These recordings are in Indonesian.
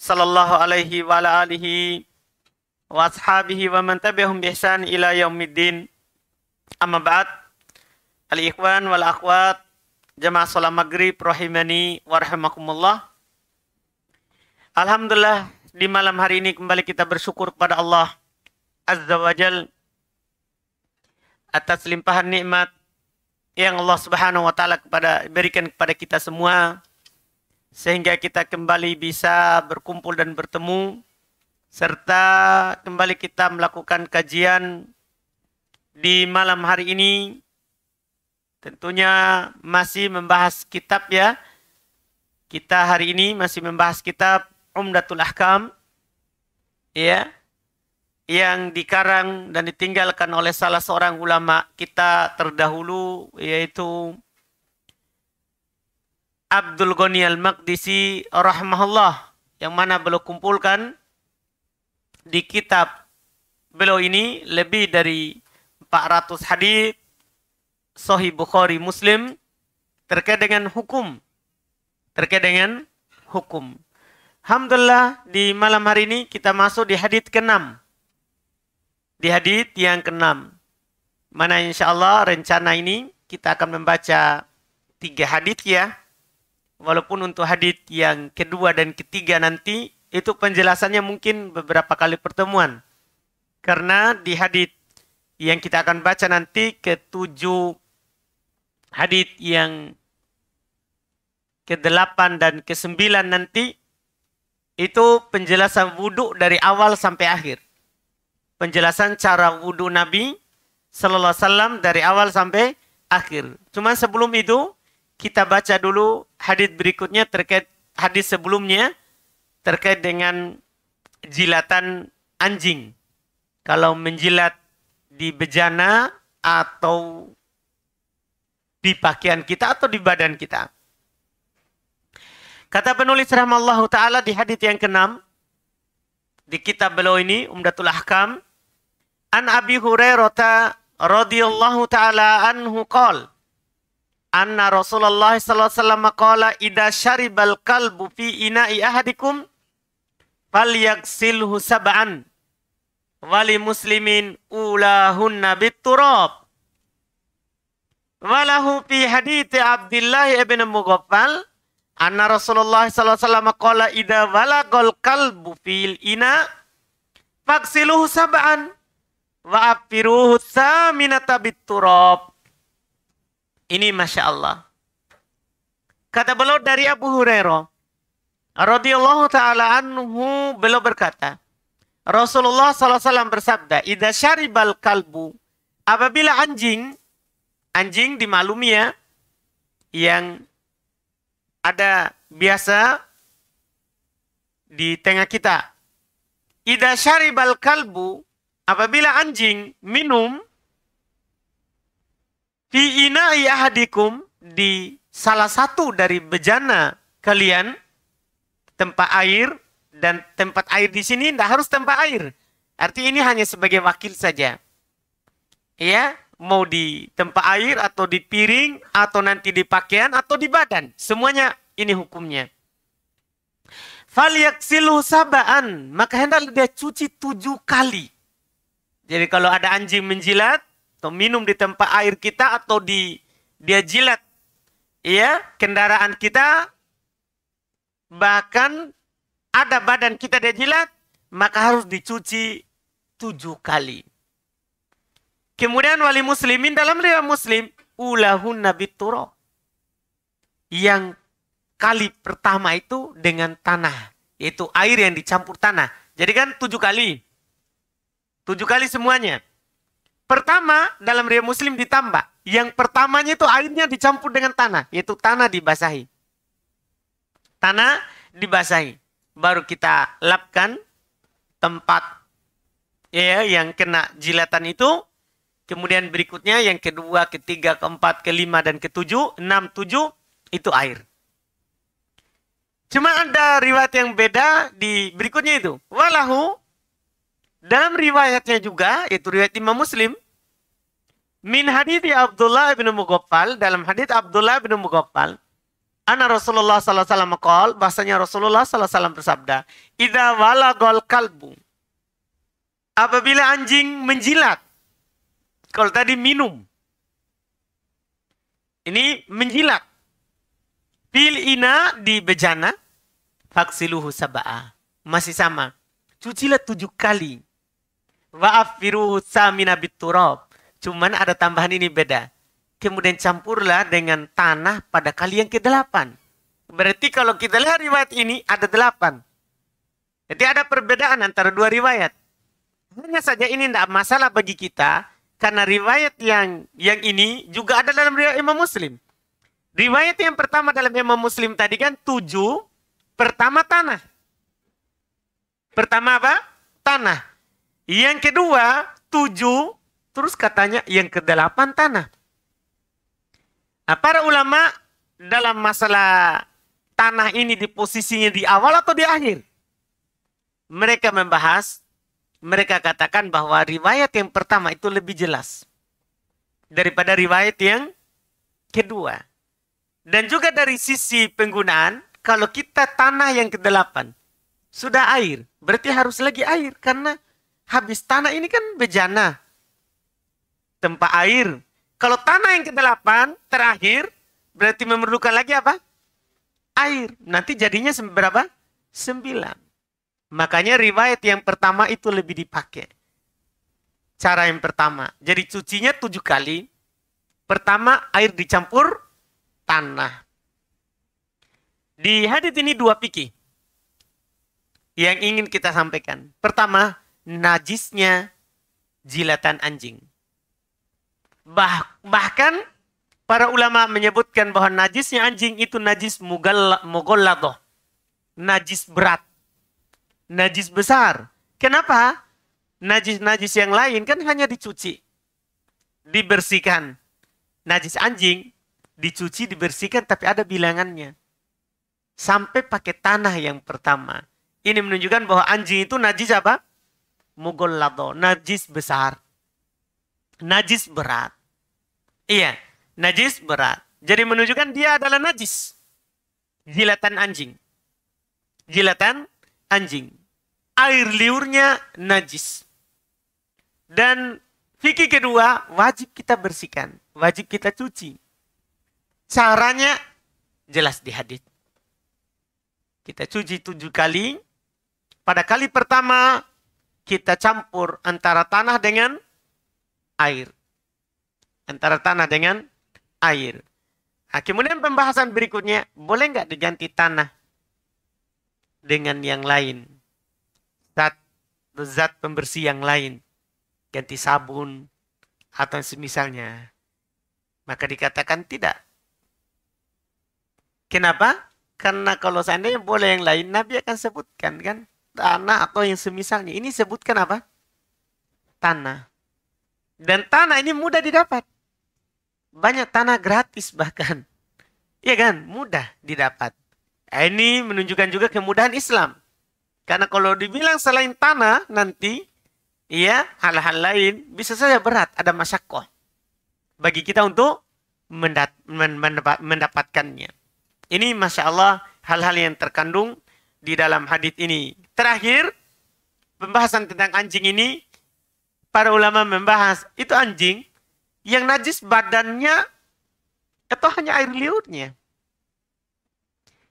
sallallahu alaihi wa ala alihi wa ashabihi wa man tabi'ahum bi ihsan ila yaumiddin. Amma ba'd. Al-ikhwan wal akhwat jamaah salat maghrib rahimani wa rahimakumullah. Alhamdulillah di malam hari ini kembali kita bersyukur kepada Allah Azza wa Jal atas limpahan nikmat yang Allah Subhanahu wa taala kepada berikan kepada kita semua sehingga kita kembali bisa berkumpul dan bertemu serta kembali kita melakukan kajian di malam hari ini tentunya masih membahas kitab ya kita hari ini masih membahas kitab Umdatul Ahkam ya yang dikarang dan ditinggalkan oleh salah seorang ulama kita terdahulu yaitu Abdul Ghani Al-Maqdisi rahimahullah yang mana beliau kumpulkan di kitab beliau ini lebih dari 400 hadis Sahih Bukhari Muslim terkait dengan hukum terkait dengan hukum. Alhamdulillah di malam hari ini kita masuk di hadis ke-6. Di hadis yang ke-6. Mana insya Allah rencana ini kita akan membaca tiga hadis ya walaupun untuk hadith yang kedua dan ketiga nanti itu penjelasannya mungkin beberapa kali pertemuan. Karena di hadith yang kita akan baca nanti ketujuh hadith yang kedelapan dan kesembilan nanti itu penjelasan wudhu dari awal sampai akhir. Penjelasan cara wudhu Nabi Sallallahu Alaihi Wasallam dari awal sampai akhir. Cuman sebelum itu kita baca dulu hadis berikutnya terkait hadis sebelumnya terkait dengan jilatan anjing. Kalau menjilat di bejana atau di pakaian kita atau di badan kita. Kata penulis rahmallahu taala di hadis yang keenam di kitab beliau ini Umdatul Ahkam an Abi Hurairah radhiyallahu taala anhu qala anna Rasulullah sallallahu alaihi wasallam qala idza syaribal kalbu fi ina'i ahadikum falyaghsilhu sab'an wali muslimin ulahunna turab, walahu fi hadits Abdullah ibn Mughaffal anna Rasulullah sallallahu alaihi wasallam qala idza walagal kalbu fil ina faksiluhu sab'an wa afiruhu saminata turab. Ini Masya Allah. Kata beliau dari Abu Hurairah. radhiyallahu ta'ala anhu beliau berkata. Rasulullah SAW bersabda. Ida syaribal kalbu. Apabila anjing. Anjing dimaklumi ya. Yang ada biasa di tengah kita. Ida syaribal kalbu, apabila anjing minum, Fi ina'i ahadikum di salah satu dari bejana kalian tempat air dan tempat air di sini tidak harus tempat air. Arti ini hanya sebagai wakil saja. Ya, mau di tempat air atau di piring atau nanti di pakaian atau di badan, semuanya ini hukumnya. Falyaksilu sabaan, maka hendak dia cuci tujuh kali. Jadi kalau ada anjing menjilat, atau minum di tempat air kita atau di dia jilat ya kendaraan kita bahkan ada badan kita dia jilat maka harus dicuci tujuh kali kemudian wali muslimin dalam riwayat muslim ulahun nabi turo yang kali pertama itu dengan tanah yaitu air yang dicampur tanah jadi kan tujuh kali tujuh kali semuanya Pertama, dalam riwayat Muslim ditambah. Yang pertamanya itu airnya dicampur dengan tanah, yaitu tanah dibasahi. Tanah dibasahi. Baru kita lapkan tempat ya yang kena jilatan itu. Kemudian berikutnya yang kedua, ketiga, keempat, kelima dan ketujuh, enam, tujuh itu air. Cuma ada riwayat yang beda di berikutnya itu. Walahu dalam riwayatnya juga, yaitu riwayat Imam Muslim, min hadits Abdullah bin Mughaffal, dalam hadits Abdullah bin Mughaffal, anak Rasulullah sallallahu alaihi wasallam qol, bahasanya Rasulullah sallallahu alaihi wasallam bersabda, "Idza gol kalbu." Apabila anjing menjilat. Kalau tadi minum. Ini menjilat. Fil ina di bejana. Faksiluhu saba'a. Masih sama. Cucilah tujuh kali. Wa'afiru samina biturab. Cuman ada tambahan ini beda. Kemudian campurlah dengan tanah pada kali yang ke-8. Berarti kalau kita lihat riwayat ini ada 8. Jadi ada perbedaan antara dua riwayat. Hanya saja ini tidak masalah bagi kita karena riwayat yang yang ini juga ada dalam riwayat Imam Muslim. Riwayat yang pertama dalam Imam Muslim tadi kan tujuh pertama tanah. Pertama apa? Tanah. Yang kedua, tujuh. Terus katanya yang kedelapan tanah. Nah, para ulama dalam masalah tanah ini di posisinya di awal atau di akhir? Mereka membahas, mereka katakan bahwa riwayat yang pertama itu lebih jelas daripada riwayat yang kedua. Dan juga dari sisi penggunaan, kalau kita tanah yang kedelapan, sudah air, berarti harus lagi air karena habis tanah ini kan bejana. Tempat air. Kalau tanah yang kedelapan terakhir berarti memerlukan lagi apa? Air. Nanti jadinya berapa? sembilan Makanya riwayat yang pertama itu lebih dipakai. Cara yang pertama. Jadi cucinya tujuh kali. Pertama air dicampur tanah. Di hadits ini dua pikir yang ingin kita sampaikan. Pertama, najisnya jilatan anjing. Bah, bahkan para ulama menyebutkan bahwa najisnya anjing itu najis mughalladoh. Najis berat. Najis besar. Kenapa? Najis-najis yang lain kan hanya dicuci. Dibersihkan. Najis anjing dicuci, dibersihkan tapi ada bilangannya. Sampai pakai tanah yang pertama. Ini menunjukkan bahwa anjing itu najis apa? lado najis besar. Najis berat. Iya, najis berat. Jadi menunjukkan dia adalah najis. Jilatan anjing. Jilatan anjing. Air liurnya najis. Dan fikih kedua, wajib kita bersihkan. Wajib kita cuci. Caranya jelas di hadis. Kita cuci tujuh kali. Pada kali pertama kita campur antara tanah dengan air. Antara tanah dengan air. Nah, kemudian pembahasan berikutnya, boleh nggak diganti tanah dengan yang lain? Zat, zat pembersih yang lain. Ganti sabun atau semisalnya. Maka dikatakan tidak. Kenapa? Karena kalau seandainya boleh yang lain, Nabi akan sebutkan kan tanah atau yang semisalnya. Ini sebutkan apa? Tanah. Dan tanah ini mudah didapat. Banyak tanah gratis bahkan. Iya kan? Mudah didapat. Eh, ini menunjukkan juga kemudahan Islam. Karena kalau dibilang selain tanah nanti, ya hal-hal lain bisa saja berat, ada masyakoh. Bagi kita untuk mendat mendapat mendapatkannya. Ini Masya Allah hal-hal yang terkandung di dalam hadis ini. Terakhir, pembahasan tentang anjing ini, para ulama membahas, itu anjing yang najis badannya atau hanya air liurnya.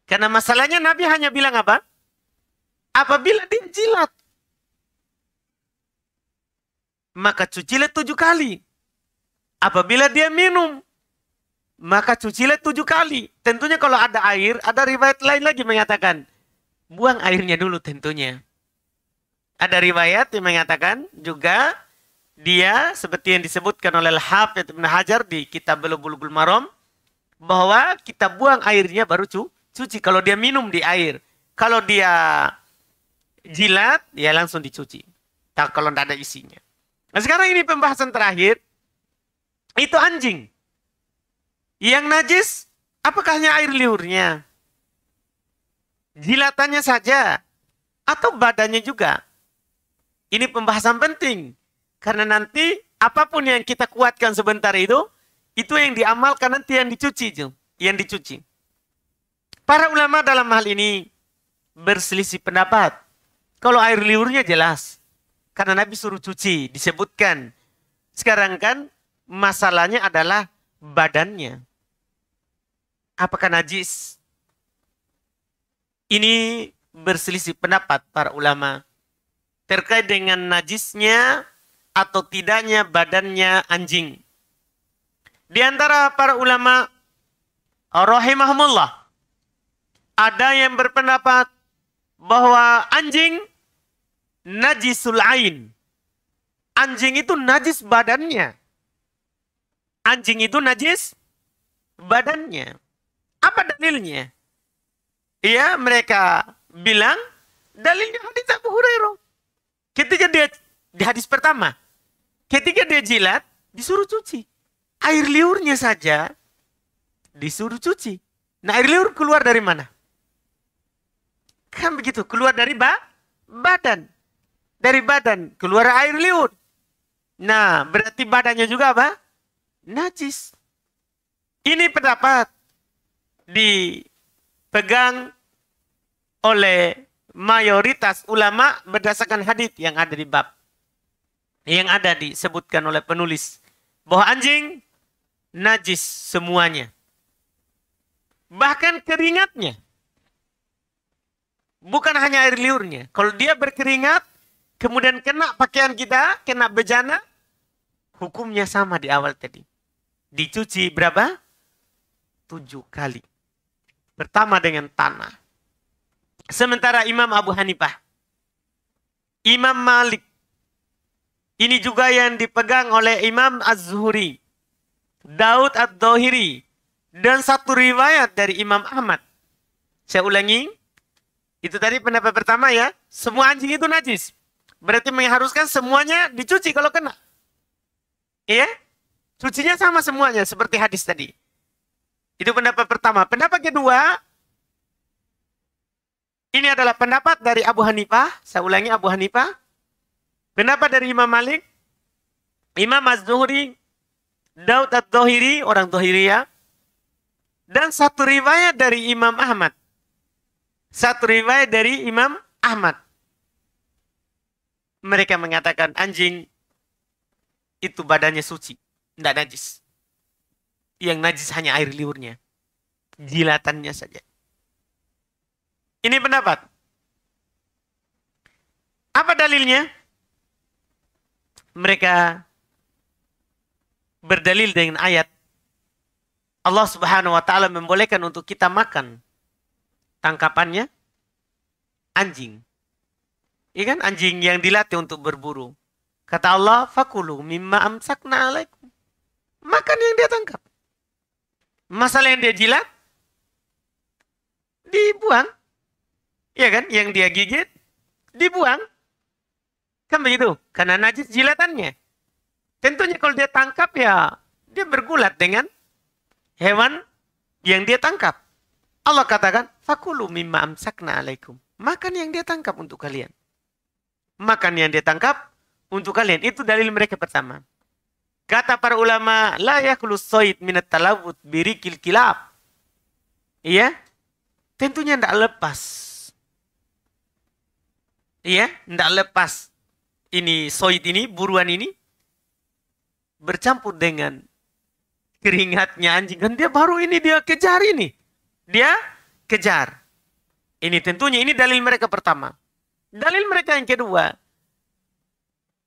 Karena masalahnya Nabi hanya bilang apa? Apabila dia jilat, maka cucilah tujuh kali. Apabila dia minum, maka cucilah tujuh kali. Tentunya kalau ada air, ada riwayat lain lagi mengatakan, buang airnya dulu tentunya. Ada riwayat yang mengatakan juga dia seperti yang disebutkan oleh Al-Hafidh Ibn Hajar di kitab Belubul Marom bahwa kita buang airnya baru cu cuci kalau dia minum di air. Kalau dia jilat ya langsung dicuci. Tak kalau tidak ada isinya. Nah sekarang ini pembahasan terakhir itu anjing. Yang najis apakah hanya air liurnya? jilatannya saja atau badannya juga. Ini pembahasan penting karena nanti apapun yang kita kuatkan sebentar itu itu yang diamalkan nanti yang dicuci yang dicuci. Para ulama dalam hal ini berselisih pendapat. Kalau air liurnya jelas. Karena Nabi suruh cuci, disebutkan. Sekarang kan masalahnya adalah badannya. Apakah najis? Ini berselisih pendapat para ulama terkait dengan najisnya atau tidaknya badannya anjing. Di antara para ulama rahimahumullah ada yang berpendapat bahwa anjing najisul ain. Anjing itu najis badannya. Anjing itu najis badannya. Apa dalilnya? Iya mereka bilang dalilnya hadis Abu Hurairah. Ketika dia di hadis pertama, ketika dia jilat disuruh cuci. Air liurnya saja disuruh cuci. Nah, air liur keluar dari mana? Kan begitu, keluar dari ba badan. Dari badan keluar air liur. Nah, berarti badannya juga apa? Najis. Ini pendapat di dipegang oleh mayoritas ulama berdasarkan hadis yang ada di bab yang ada disebutkan oleh penulis bahwa anjing najis semuanya bahkan keringatnya bukan hanya air liurnya kalau dia berkeringat kemudian kena pakaian kita kena bejana hukumnya sama di awal tadi dicuci berapa tujuh kali pertama dengan tanah. Sementara Imam Abu Hanifah, Imam Malik, ini juga yang dipegang oleh Imam Az-Zuhri, Daud Ad-Dohiri, dan satu riwayat dari Imam Ahmad. Saya ulangi, itu tadi pendapat pertama ya, semua anjing itu najis. Berarti mengharuskan semuanya dicuci kalau kena. Iya? Cucinya sama semuanya seperti hadis tadi. Itu pendapat pertama. Pendapat kedua, ini adalah pendapat dari Abu Hanifah. Saya ulangi Abu Hanifah. Pendapat dari Imam Malik, Imam Az-Zuhri, Daud Ad-Dohiri, orang Dohiri ya. Dan satu riwayat dari Imam Ahmad. Satu riwayat dari Imam Ahmad. Mereka mengatakan anjing itu badannya suci, tidak najis yang najis hanya air liurnya. Jilatannya saja. Ini pendapat. Apa dalilnya? Mereka berdalil dengan ayat Allah Subhanahu wa taala membolehkan untuk kita makan tangkapannya anjing. Iya kan anjing yang dilatih untuk berburu. Kata Allah, "Fakulu mimma amsakna alaikum." Makan yang dia tangkap. Masalah yang dia jilat, dibuang. Ya kan? Yang dia gigit, dibuang. Kan begitu? Karena najis jilatannya. Tentunya kalau dia tangkap ya, dia bergulat dengan hewan yang dia tangkap. Allah katakan, Fakulu mimma amsakna alaikum. Makan yang dia tangkap untuk kalian. Makan yang dia tangkap untuk kalian. Itu dalil mereka pertama. Kata para ulama, la yakulu soid minat talawut birikil kilab. Iya, tentunya tidak lepas. Iya, tidak lepas. Ini soid ini, buruan ini, bercampur dengan keringatnya anjing. Kan dia baru ini, dia kejar ini. Dia kejar. Ini tentunya, ini dalil mereka pertama. Dalil mereka yang kedua,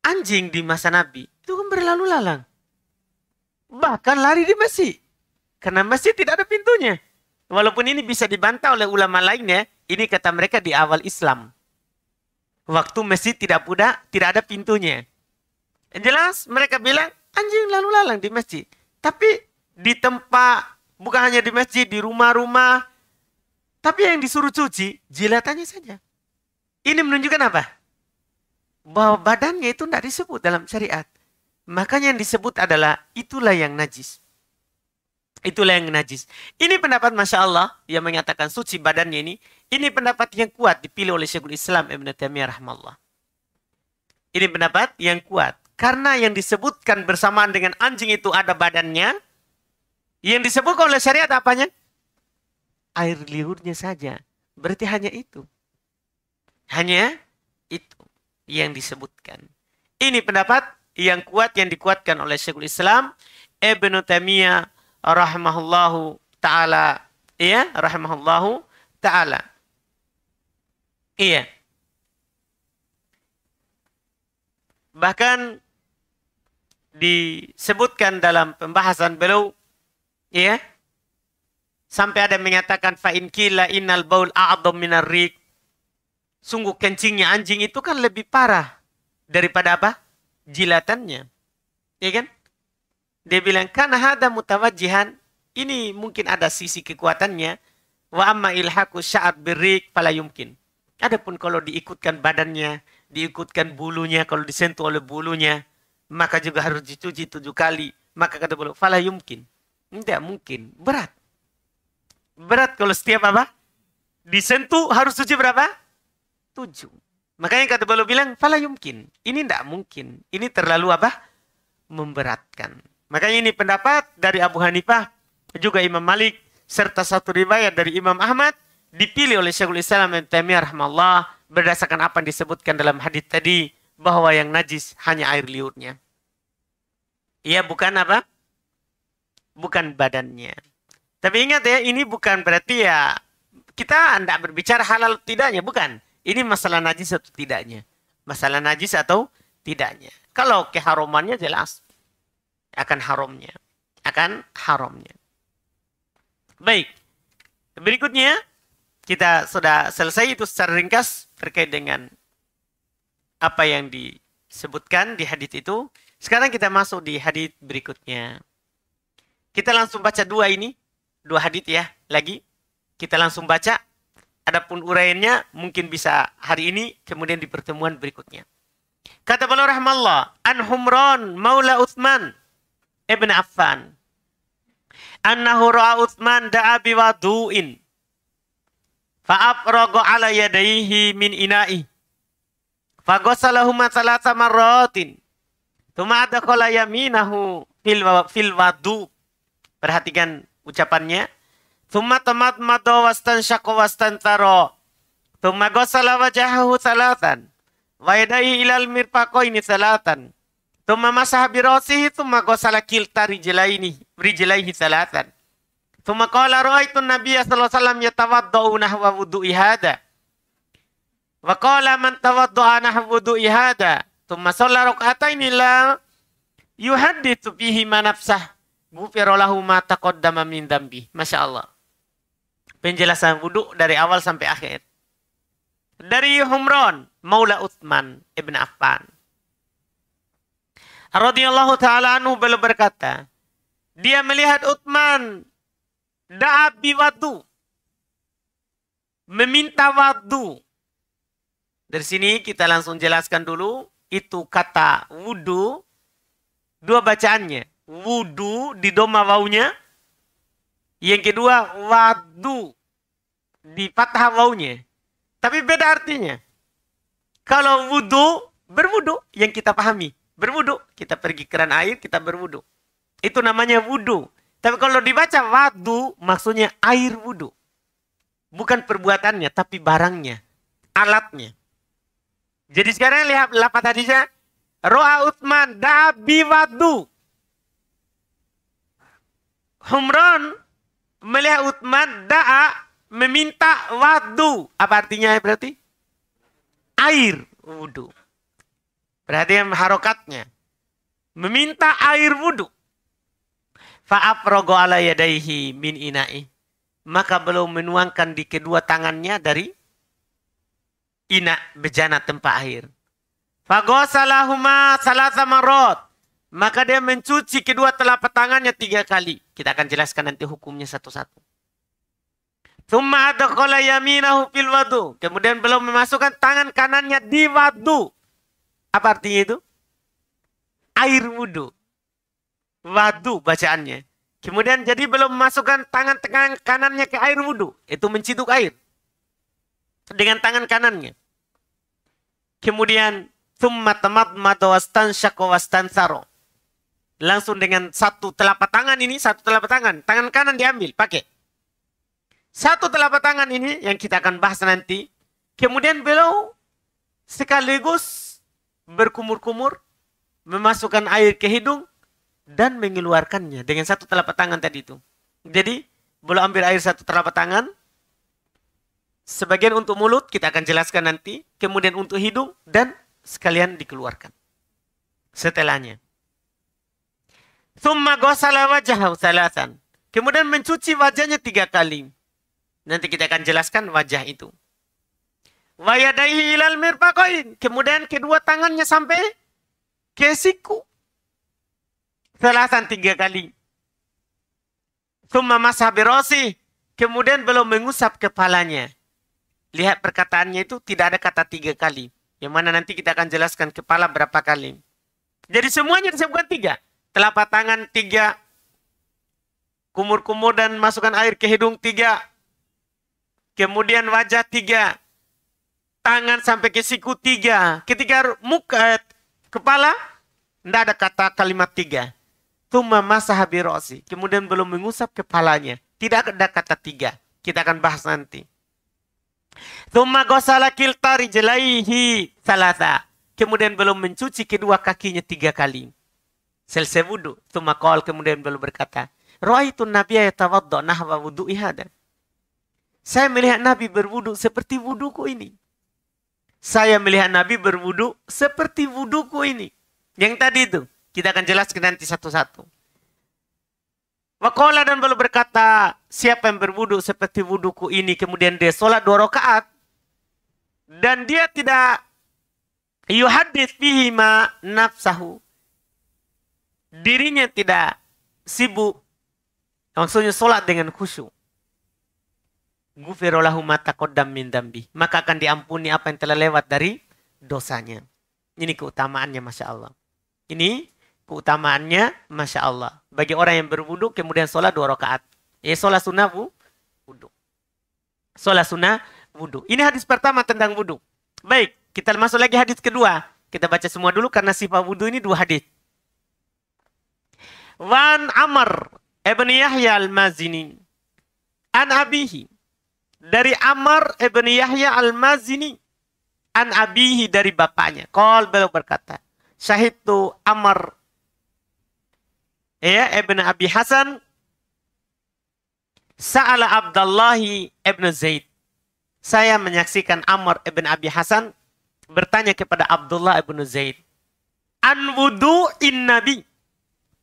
anjing di masa Nabi itu kan berlalu lalang Bahkan lari di masjid. Karena masjid tidak ada pintunya. Walaupun ini bisa dibantah oleh ulama lainnya, ini kata mereka di awal Islam. Waktu masjid tidak puda, tidak ada pintunya. Yang jelas mereka bilang, anjing lalu-lalang di masjid. Tapi di tempat, bukan hanya di masjid, di rumah-rumah. Tapi yang disuruh cuci, jilatannya saja. Ini menunjukkan apa? Bahwa badannya itu tidak disebut dalam syariat. Makanya yang disebut adalah itulah yang najis. Itulah yang najis. Ini pendapat Masya Allah yang mengatakan suci badannya ini. Ini pendapat yang kuat dipilih oleh Syekhul Islam Ibn Taimiyah rahmallah. Ini pendapat yang kuat. Karena yang disebutkan bersamaan dengan anjing itu ada badannya. Yang disebutkan oleh syariat apanya? Air liurnya saja. Berarti hanya itu. Hanya itu yang disebutkan. Ini pendapat yang kuat yang dikuatkan oleh Syekhul Islam Ibnu Taimiyah rahimahullahu taala ya rahimahullahu taala iya bahkan disebutkan dalam pembahasan beliau ya sampai ada yang fa in kila innal baul a'dham minar rik sungguh kencingnya anjing itu kan lebih parah daripada apa jilatannya. Ya kan? Dia bilang, karena ada mutawajihan, ini mungkin ada sisi kekuatannya. Wa amma ilhaku sya'at birrik fala yumkin. Adapun kalau diikutkan badannya, diikutkan bulunya, kalau disentuh oleh bulunya, maka juga harus dicuci tujuh kali. Maka kata beliau, fala yumkin. Tidak mungkin, berat. Berat kalau setiap apa? Disentuh harus cuci berapa? Tujuh. Makanya kata beliau bilang, fala yumkin. Ini tidak mungkin. Ini terlalu apa? Memberatkan. Makanya ini pendapat dari Abu Hanifah, juga Imam Malik, serta satu riwayat dari Imam Ahmad, dipilih oleh Syekhul Islam Ibn Taimiyah rahmallah berdasarkan apa yang disebutkan dalam hadis tadi bahwa yang najis hanya air liurnya. Iya, bukan apa? Bukan badannya. Tapi ingat ya, ini bukan berarti ya kita tidak berbicara halal tidaknya, bukan. Ini masalah najis atau tidaknya. Masalah najis atau tidaknya. Kalau keharumannya jelas akan haramnya. Akan haramnya. Baik. Berikutnya kita sudah selesai itu secara ringkas terkait dengan apa yang disebutkan di hadith itu. Sekarang kita masuk di hadith berikutnya. Kita langsung baca dua ini, dua hadith ya. Lagi kita langsung baca Adapun uraiannya mungkin bisa hari ini kemudian di pertemuan berikutnya. Kata beliau rahmallah, An Humran Maula Utsman Ibn Affan. Annahu ra'a Utsman da'a biwadu'in. Fa'afraga ala yadaihi min ina'i. Fagosalahuma salata marratin. Tuma adakhala yaminahu fil wadu. Perhatikan ucapannya. Thumma mato wastan syaku wastan taro. Thumma gosala wajahahu salatan. Waidai ilal mirpako ini salatan. Thumma masaha birosihi thumma gosala kilta rijilaini. Rijilaihi salatan. Thumma qala ra'aitu nabiyya sallallahu salam wasallam yatawaddau nahwa wudu'i hada. Wa qala man tawadda'a nahwa wudu'i hada. Thumma shalla rak'ataini la yuhadditsu bihi nafsah. ma taqaddama min Masya Allah penjelasan wudhu dari awal sampai akhir. Dari Humron, Maula Uthman Ibn Affan. Radiyallahu ta'ala anhu beliau berkata, dia melihat Uthman da'ab biwadu, meminta wadu. Dari sini kita langsung jelaskan dulu, itu kata wudhu, dua bacaannya. Wudhu di doma waunya, yang kedua, wadu. Di fathah waunya. Tapi beda artinya. Kalau wudhu, berwudhu yang kita pahami. Berwudhu, kita pergi keran air, kita berwudhu. Itu namanya wudhu. Tapi kalau dibaca wadu, maksudnya air wudhu. Bukan perbuatannya, tapi barangnya. Alatnya. Jadi sekarang lihat lapat hadisnya. Ro'a Utsman dabi wadu. Humron melihat Uthman da'a meminta wadu. Apa artinya ya berarti? Air Berarti yang harokatnya. Meminta air wudu. Fa'afrogo ala yadaihi min ina'i. Maka beliau menuangkan di kedua tangannya dari ina bejana tempat air. Fagosalahuma salasa marot. Maka dia mencuci kedua telapak tangannya tiga kali. Kita akan jelaskan nanti hukumnya satu-satu. Thumma adakhala yaminahu fil wadu. Kemudian beliau memasukkan tangan kanannya di wadu. Apa artinya itu? Air wudhu. Wadu bacaannya. Kemudian jadi belum memasukkan tangan tangan kanannya ke air wudhu. Itu menciduk air. Dengan tangan kanannya. Kemudian, Thumma tamadmada wastansyaqa saro langsung dengan satu telapak tangan ini, satu telapak tangan, tangan kanan diambil, pakai. Satu telapak tangan ini yang kita akan bahas nanti. Kemudian beliau sekaligus berkumur-kumur, memasukkan air ke hidung, dan mengeluarkannya dengan satu telapak tangan tadi itu. Jadi, beliau ambil air satu telapak tangan, sebagian untuk mulut, kita akan jelaskan nanti, kemudian untuk hidung, dan sekalian dikeluarkan. Setelahnya. Summa gosala wajahu salasan. Kemudian mencuci wajahnya tiga kali. Nanti kita akan jelaskan wajah itu. Wayadaihi ilal mirfaqain. Kemudian kedua tangannya sampai ke siku. salasan tiga kali. Summa masabirosi, rosi. Kemudian belum mengusap kepalanya. Lihat perkataannya itu tidak ada kata tiga kali. Yang mana nanti kita akan jelaskan kepala berapa kali. Jadi semuanya disebutkan tiga telapak tangan tiga, kumur-kumur dan masukkan air ke hidung tiga, kemudian wajah tiga, tangan sampai ke siku tiga, ketika muka eh, kepala tidak ada kata kalimat tiga. Tuma masa habirosi. Kemudian belum mengusap kepalanya. Tidak ada kata tiga. Kita akan bahas nanti. Tuma gosala kiltari jelaihi salata, Kemudian belum mencuci kedua kakinya tiga kali selesai wudhu. Tuma kol kemudian beliau berkata, itu Nabi ayat tawadu nahwa wudhu ihada. Saya melihat Nabi berwudhu seperti wudhuku ini. Saya melihat Nabi berwudhu seperti wudhuku ini. Yang tadi itu. Kita akan jelaskan nanti satu-satu. Wakola dan beliau berkata, siapa yang berwudhu seperti wudhuku ini. Kemudian dia sholat dua rakaat Dan dia tidak yuhadith fihi ma nafsahu. Hmm. dirinya tidak sibuk maksudnya sholat dengan khusyuk gufirolahu mata min dambi. Maka akan diampuni apa yang telah lewat dari dosanya. Ini keutamaannya Masya Allah. Ini keutamaannya Masya Allah. Bagi orang yang berwudhu kemudian sholat dua rakaat. Ya sholat sunnah bu, wudhu. Sholat sunnah wudhu. Ini hadis pertama tentang wudhu. Baik, kita masuk lagi hadis kedua. Kita baca semua dulu karena sifat wudhu ini dua hadis. Wan Amr ibn Yahya al-Mazini an abihi dari Amr ibn Yahya al-Mazini an abihi dari bapaknya. Kol beliau berkata, syahid Amr ya ibn Abi Hasan Sa'ala Abdullahi ibn Zaid. Saya menyaksikan Amr ibn Abi Hasan bertanya kepada Abdullah ibn Zaid. An wudu'in Nabi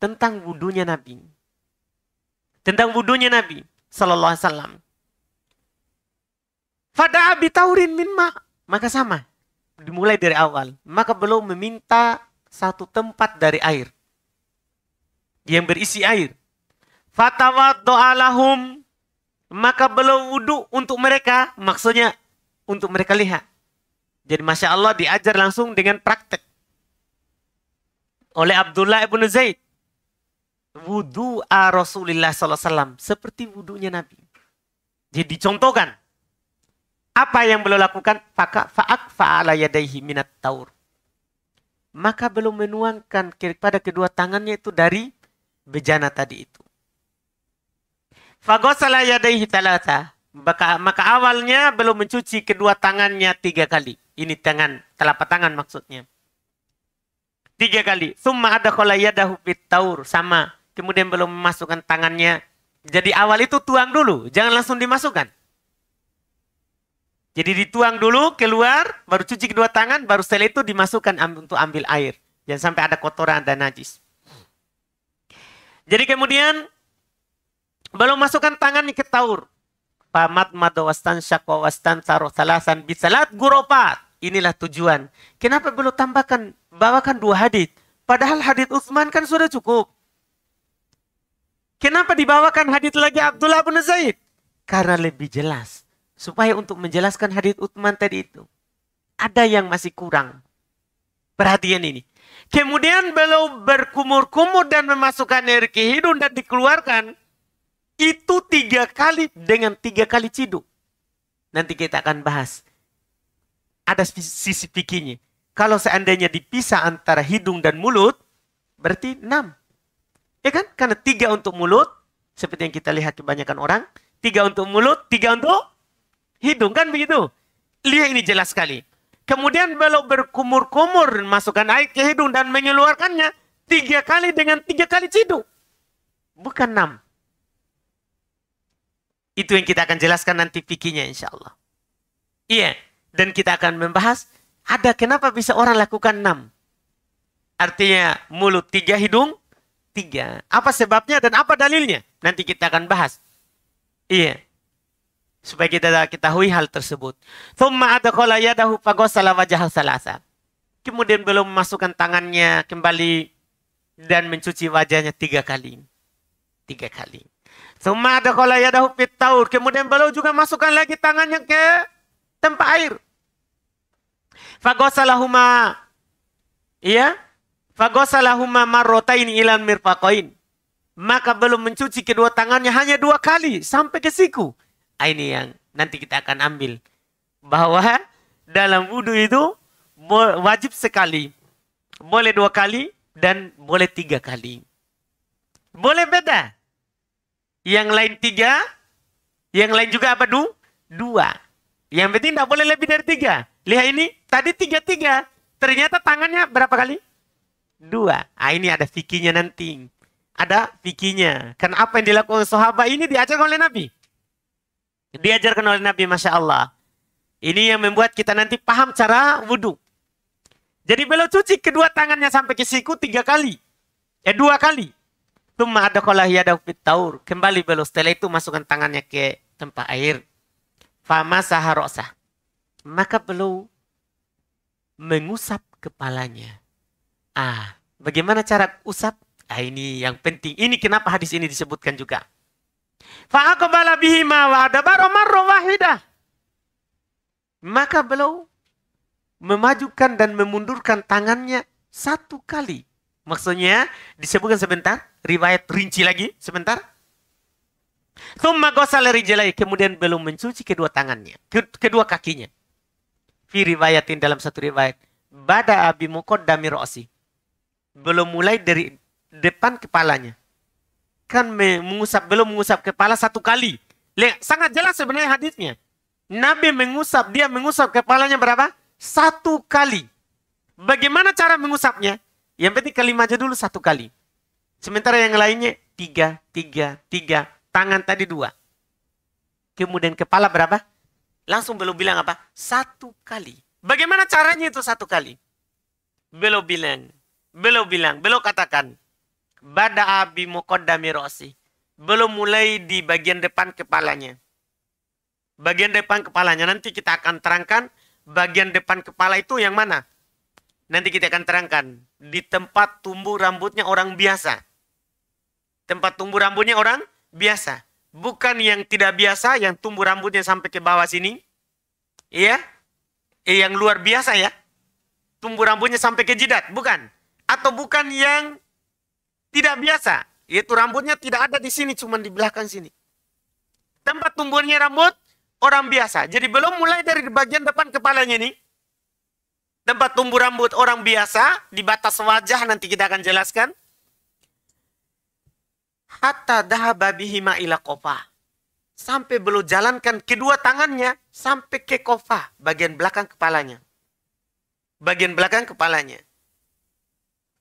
tentang wudhunya Nabi. Tentang wudhunya Nabi sallallahu alaihi wasallam. Fada'a taurin min ma. Maka sama. Dimulai dari awal. Maka belum meminta satu tempat dari air. Yang berisi air. do'alahum, Maka belum wudhu untuk mereka. Maksudnya untuk mereka lihat. Jadi Masya Allah diajar langsung dengan praktek. Oleh Abdullah ibnu Zaid wudhu Rasulullah SAW seperti wudhunya Nabi. Jadi contohkan apa yang beliau lakukan Fakak faak faala minat taur. Maka belum menuangkan kepada kedua tangannya itu dari bejana tadi itu. Fagosala yadaihi talata. Maka, maka awalnya belum mencuci kedua tangannya tiga kali. Ini tangan, telapak tangan maksudnya. Tiga kali. Summa ada yadahu taur. Sama kemudian belum memasukkan tangannya. Jadi awal itu tuang dulu, jangan langsung dimasukkan. Jadi dituang dulu, keluar, baru cuci kedua tangan, baru setelah itu dimasukkan untuk ambil air. Jangan sampai ada kotoran dan najis. Jadi kemudian belum masukkan tangan ke taur. Pamat madawastan syakawastan taruh salasan bisalat guropat. Inilah tujuan. Kenapa belum tambahkan, bawakan dua hadith? Padahal hadith Utsman kan sudah cukup. Kenapa dibawakan hadis lagi Abdullah bin Zaid? Karena lebih jelas. Supaya untuk menjelaskan hadis Utman tadi itu. Ada yang masih kurang. Perhatian ini. Kemudian beliau berkumur-kumur dan memasukkan air ke hidung dan dikeluarkan. Itu tiga kali dengan tiga kali ciduk. Nanti kita akan bahas. Ada sisi pikirnya. Kalau seandainya dipisah antara hidung dan mulut, berarti enam. Ya kan? Karena tiga untuk mulut, seperti yang kita lihat kebanyakan orang. Tiga untuk mulut, tiga untuk hidung. Kan begitu? Lihat ini jelas sekali. Kemudian kalau berkumur-kumur, masukkan air ke hidung dan mengeluarkannya. Tiga kali dengan tiga kali ciduk. Bukan enam. Itu yang kita akan jelaskan nanti pikirnya insya Allah. Iya. Dan kita akan membahas ada kenapa bisa orang lakukan enam. Artinya mulut tiga hidung, Tiga, apa sebabnya dan apa dalilnya? Nanti kita akan bahas. Iya. Supaya kita ketahui hal tersebut. Thumma adakhala yadahu wajah salasa. Kemudian belum memasukkan tangannya kembali dan mencuci wajahnya tiga kali. Tiga kali. Thumma adakhala yadahu fit taur. Kemudian belum juga masukkan lagi tangannya ke tempat air. Fagosalahuma. Iya. Fagosalahumma marrotain ilan Mirfakoin Maka belum mencuci kedua tangannya hanya dua kali sampai ke siku. Ah, ini yang nanti kita akan ambil. Bahwa dalam wudhu itu wajib sekali. Boleh dua kali dan boleh tiga kali. Boleh beda. Yang lain tiga, yang lain juga apa du? Dua. Yang penting tidak boleh lebih dari tiga. Lihat ini, tadi tiga-tiga. Ternyata tangannya berapa kali? dua. Ah ini ada fikinya nanti. Ada fikinya. Karena apa yang dilakukan sahabat ini diajarkan oleh Nabi. Diajarkan oleh Nabi, Masya Allah. Ini yang membuat kita nanti paham cara wudhu. Jadi beliau cuci kedua tangannya sampai ke siku tiga kali. Eh dua kali. Tumma adakolah ya taur. Kembali beliau setelah itu masukkan tangannya ke tempat air. Fama saharosa Maka beliau mengusap kepalanya. Ah, bagaimana cara usap? Ah, ini yang penting. Ini kenapa hadis ini disebutkan juga. Fa'akobala bihima wa adabara wahidah. Maka beliau memajukan dan memundurkan tangannya satu kali. Maksudnya disebutkan sebentar, riwayat rinci lagi sebentar. Thumma ghasala kemudian belum mencuci kedua tangannya, kedua kakinya. Fi riwayatin dalam satu riwayat, bada abi muqaddami belum mulai dari depan kepalanya. Kan mengusap belum mengusap kepala satu kali. Sangat jelas sebenarnya hadisnya. Nabi mengusap, dia mengusap kepalanya berapa? Satu kali. Bagaimana cara mengusapnya? Yang penting kelima aja dulu satu kali. Sementara yang lainnya tiga, tiga, tiga. Tangan tadi dua. Kemudian kepala berapa? Langsung belum bilang apa? Satu kali. Bagaimana caranya itu satu kali? Belum bilang belum bilang, belum katakan. Bada'a bimuqaddami rosi. Belum mulai di bagian depan kepalanya. Bagian depan kepalanya. Nanti kita akan terangkan bagian depan kepala itu yang mana. Nanti kita akan terangkan. Di tempat tumbuh rambutnya orang biasa. Tempat tumbuh rambutnya orang biasa. Bukan yang tidak biasa, yang tumbuh rambutnya sampai ke bawah sini. Iya. Eh, yang luar biasa ya. Tumbuh rambutnya sampai ke jidat, bukan atau bukan yang tidak biasa, yaitu rambutnya tidak ada di sini, cuman di belakang sini. Tempat tumbuhnya rambut orang biasa. Jadi belum mulai dari bagian depan kepalanya nih. Tempat tumbuh rambut orang biasa di batas wajah nanti kita akan jelaskan. Hatta dahaba ila kofa. Sampai belum jalankan kedua tangannya sampai ke kofa, bagian belakang kepalanya. Bagian belakang kepalanya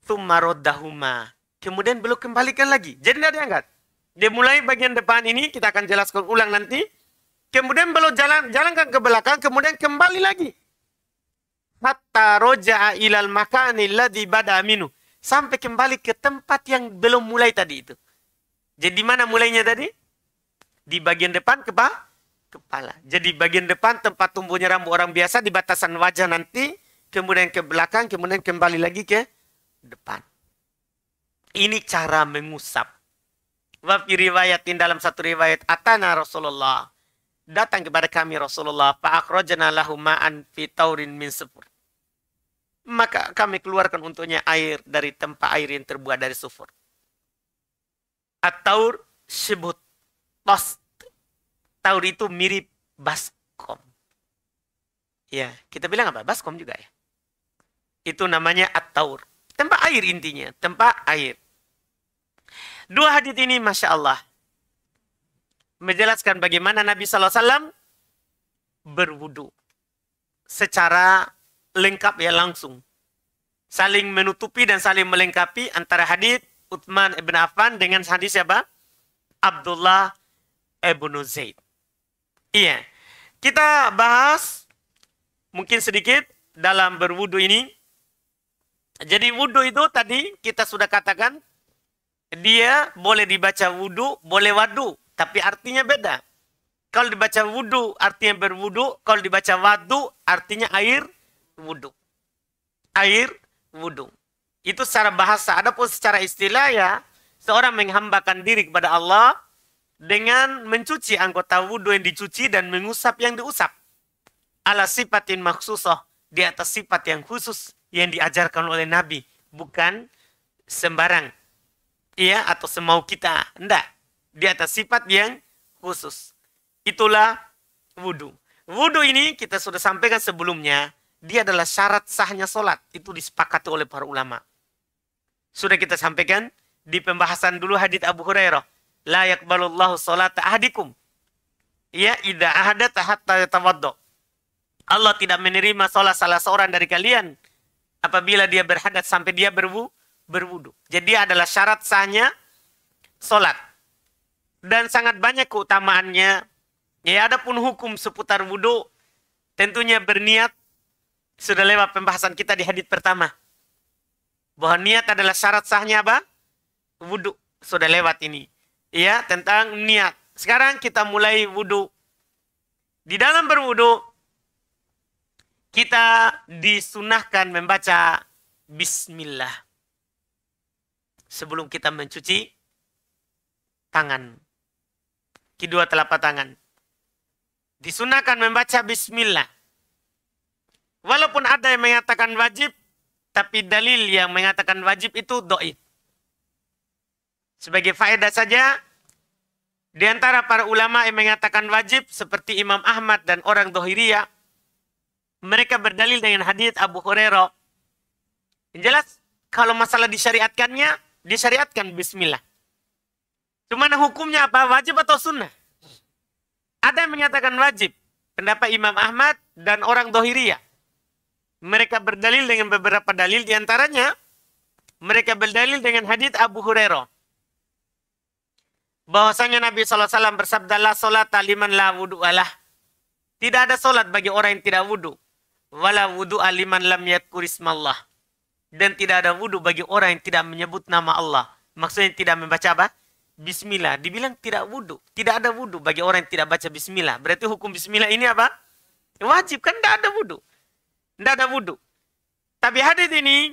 tumarodahuma. Kemudian belok kembalikan lagi. Jadi tidak diangkat. Dia mulai bagian depan ini, kita akan jelaskan ulang nanti. Kemudian belok jalan, jalankan ke belakang, kemudian kembali lagi. Hatta roja'a ilal makani ladhi bada aminu. Sampai kembali ke tempat yang belum mulai tadi itu. Jadi mana mulainya tadi? Di bagian depan kepala. Kepala. Jadi bagian depan tempat tumbuhnya rambut orang biasa di batasan wajah nanti. Kemudian ke belakang, kemudian kembali lagi ke depan. Ini cara mengusap. Wafi riwayatin dalam satu riwayat atana Rasulullah datang kepada kami Rasulullah fa'akhrajna lahu ma'an fi taurin min sufur. Maka kami keluarkan untuknya air dari tempat air yang terbuat dari sufur. Ataur sebut tos. taur itu mirip baskom. Ya, kita bilang apa? Baskom juga ya. Itu namanya at Tempat air intinya, tempat air. Dua hadis ini Masya Allah. Menjelaskan bagaimana Nabi SAW berwudu. Secara lengkap ya langsung. Saling menutupi dan saling melengkapi antara hadis Uthman ibn Affan dengan hadis siapa? Abdullah ibn Zaid. Iya. Kita bahas mungkin sedikit dalam berwudu ini jadi wudhu itu tadi kita sudah katakan dia boleh dibaca wudhu, boleh wadu, tapi artinya beda. Kalau dibaca wudhu artinya berwudhu, kalau dibaca wadu artinya air wudhu. Air wudhu. Itu secara bahasa. Adapun secara istilah ya, seorang menghambakan diri kepada Allah dengan mencuci anggota wudhu yang dicuci dan mengusap yang diusap. Ala sifatin maksusoh, di atas sifat yang khusus yang diajarkan oleh Nabi, bukan sembarang. Iya, atau semau kita. Enggak. Di atas sifat yang khusus. Itulah wudhu. Wudhu ini kita sudah sampaikan sebelumnya. Dia adalah syarat sahnya solat Itu disepakati oleh para ulama. Sudah kita sampaikan di pembahasan dulu hadits Abu Hurairah. La yakbalullahu sholata ahadikum. Ya, idha ahadat hatta Allah tidak menerima solat salah seorang dari kalian apabila dia berhadat sampai dia berwu, berwudu. Jadi adalah syarat sahnya solat. Dan sangat banyak keutamaannya. Ya pun hukum seputar wudu tentunya berniat sudah lewat pembahasan kita di hadit pertama. Bahwa niat adalah syarat sahnya apa? Wudu. Sudah lewat ini. Ya, tentang niat. Sekarang kita mulai wudu. Di dalam berwudu kita disunahkan membaca bismillah sebelum kita mencuci tangan. Kedua telapak tangan. Disunahkan membaca bismillah. Walaupun ada yang mengatakan wajib, tapi dalil yang mengatakan wajib itu doib. Sebagai faedah saja, di antara para ulama yang mengatakan wajib seperti Imam Ahmad dan orang Dohiriyah, mereka berdalil dengan hadis Abu Hurairah. Yang jelas kalau masalah disyariatkannya, disyariatkan bismillah. Cuman hukumnya apa? Wajib atau sunnah? Ada yang menyatakan wajib. Pendapat Imam Ahmad dan orang Dohiriyah. Mereka berdalil dengan beberapa dalil Di antaranya, Mereka berdalil dengan hadis Abu Hurairah. Bahwasanya Nabi SAW bersabda, La solat taliman la wudu'alah. Tidak ada solat bagi orang yang tidak wudhu wala wudu aliman lam yakurismallah dan tidak ada wudu bagi orang yang tidak menyebut nama Allah maksudnya tidak membaca apa bismillah dibilang tidak wudu tidak ada wudu bagi orang yang tidak baca bismillah berarti hukum bismillah ini apa wajib kan tidak ada wudu tidak ada wudu tapi hadis ini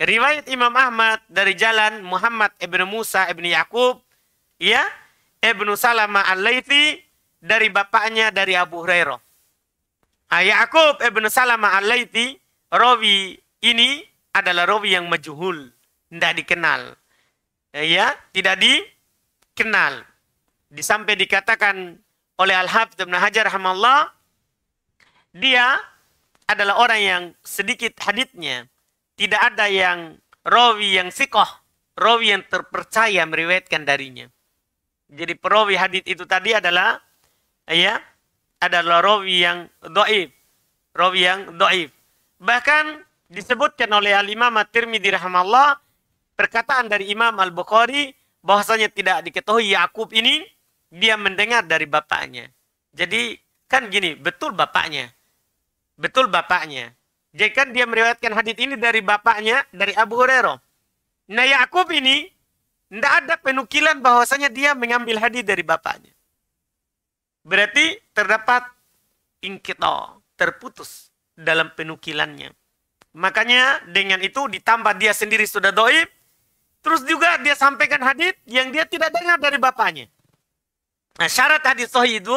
riwayat Imam Ahmad dari jalan Muhammad ibnu Musa ibnu Yakub ya ibnu Salama al Laythi dari bapaknya dari Abu Hurairah Ah, Ya'qub ibn Salama al-Laiti, rawi ini adalah rawi yang majuhul, tidak dikenal. Eh, ya, tidak dikenal. Disampai dikatakan oleh Al-Hafidh Ibn Hajar rahimahullah, dia adalah orang yang sedikit haditnya. Tidak ada yang rawi yang sikoh, rawi yang terpercaya meriwayatkan darinya. Jadi perawi hadit itu tadi adalah eh, ya adalah rawi yang do'if. Rawi yang do'if. Bahkan disebutkan oleh Al-Imam At-Tirmidhi rahmallah perkataan dari Imam Al-Bukhari bahwasanya tidak diketahui Yakub ini dia mendengar dari bapaknya. Jadi kan gini, betul bapaknya. Betul bapaknya. Jadi kan dia meriwayatkan hadis ini dari bapaknya, dari Abu Hurairah. Nah Yakub ini tidak ada penukilan bahwasanya dia mengambil hadis dari bapaknya. Berarti terdapat ingkito, terputus dalam penukilannya. Makanya dengan itu ditambah dia sendiri sudah doib, terus juga dia sampaikan hadis yang dia tidak dengar dari bapaknya. Nah, syarat hadis sohi itu,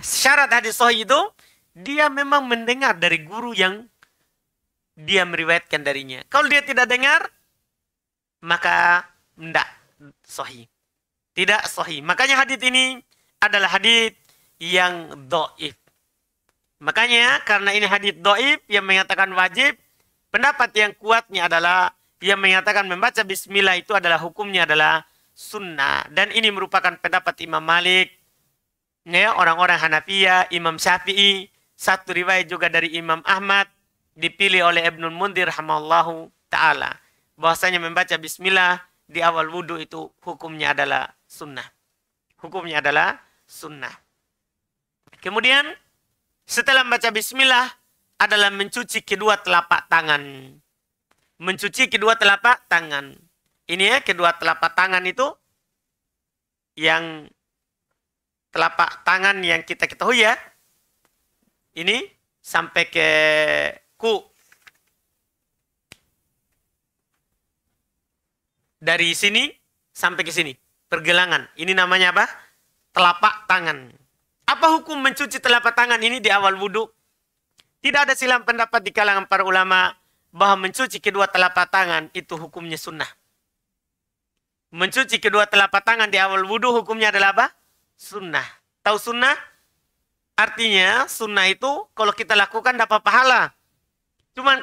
syarat hadis sohi itu, dia memang mendengar dari guru yang dia meriwayatkan darinya. Kalau dia tidak dengar, maka tidak sohi Tidak sohi Makanya hadis ini adalah hadis yang doib Makanya karena ini hadis doib yang menyatakan wajib, pendapat yang kuatnya adalah yang menyatakan membaca bismillah itu adalah hukumnya adalah sunnah. Dan ini merupakan pendapat Imam Malik, ya, orang-orang Hanafiya, Imam Syafi'i, satu riwayat juga dari Imam Ahmad, dipilih oleh Ibnul Mundir rahimallahu ta'ala. Bahwasanya membaca bismillah di awal wudhu itu hukumnya adalah sunnah. Hukumnya adalah sunnah. Kemudian setelah membaca bismillah adalah mencuci kedua telapak tangan. Mencuci kedua telapak tangan. Ini ya kedua telapak tangan itu yang telapak tangan yang kita ketahui ya. Ini sampai ke ku. Dari sini sampai ke sini. Pergelangan. Ini namanya apa? telapak tangan. Apa hukum mencuci telapak tangan ini di awal wudhu? Tidak ada silang pendapat di kalangan para ulama bahwa mencuci kedua telapak tangan itu hukumnya sunnah. Mencuci kedua telapak tangan di awal wudhu hukumnya adalah apa? Sunnah. Tahu sunnah? Artinya sunnah itu kalau kita lakukan dapat pahala. Cuman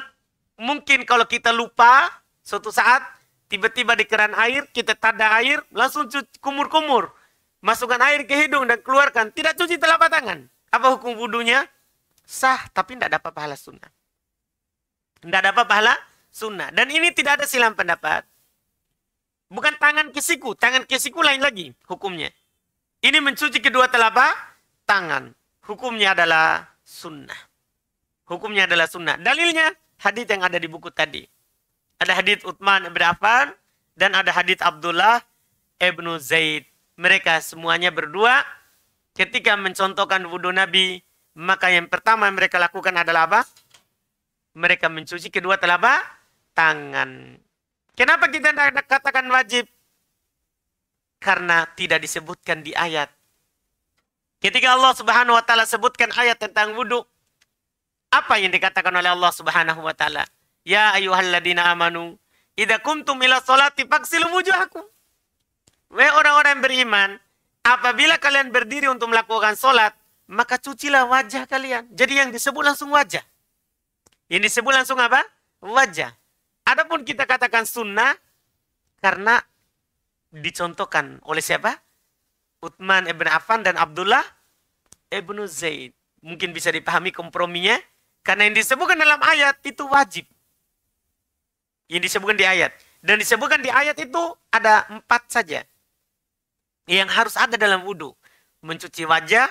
mungkin kalau kita lupa suatu saat tiba-tiba di keran air kita tada air langsung kumur-kumur masukkan air ke hidung dan keluarkan, tidak cuci telapak tangan. Apa hukum wudhunya? Sah, tapi tidak dapat pahala sunnah. Tidak dapat pahala sunnah. Dan ini tidak ada silam pendapat. Bukan tangan ke Tangan ke lain lagi hukumnya. Ini mencuci kedua telapak tangan. Hukumnya adalah sunnah. Hukumnya adalah sunnah. Dalilnya hadis yang ada di buku tadi. Ada hadith Uthman ibn Affan dan ada hadith Abdullah ibnu Zaid mereka semuanya berdua ketika mencontohkan wudhu Nabi, maka yang pertama yang mereka lakukan adalah apa? Mereka mencuci kedua telapak tangan. Kenapa kita tidak katakan wajib? Karena tidak disebutkan di ayat. Ketika Allah Subhanahu wa taala sebutkan ayat tentang wudhu, apa yang dikatakan oleh Allah Subhanahu wa taala? Ya ayyuhalladzina amanu, idza kumtum ila sholati faghsilu wujuhakum Wahai orang-orang yang beriman, apabila kalian berdiri untuk melakukan sholat, maka cucilah wajah kalian. Jadi yang disebut langsung wajah. Yang disebut langsung apa? Wajah. Adapun kita katakan sunnah, karena dicontohkan oleh siapa? Utman ibn Affan dan Abdullah Ibn Zaid. Mungkin bisa dipahami komprominya. Karena yang disebutkan dalam ayat itu wajib. Yang disebutkan di ayat. Dan disebutkan di ayat itu ada empat saja yang harus ada dalam wudhu. Mencuci wajah,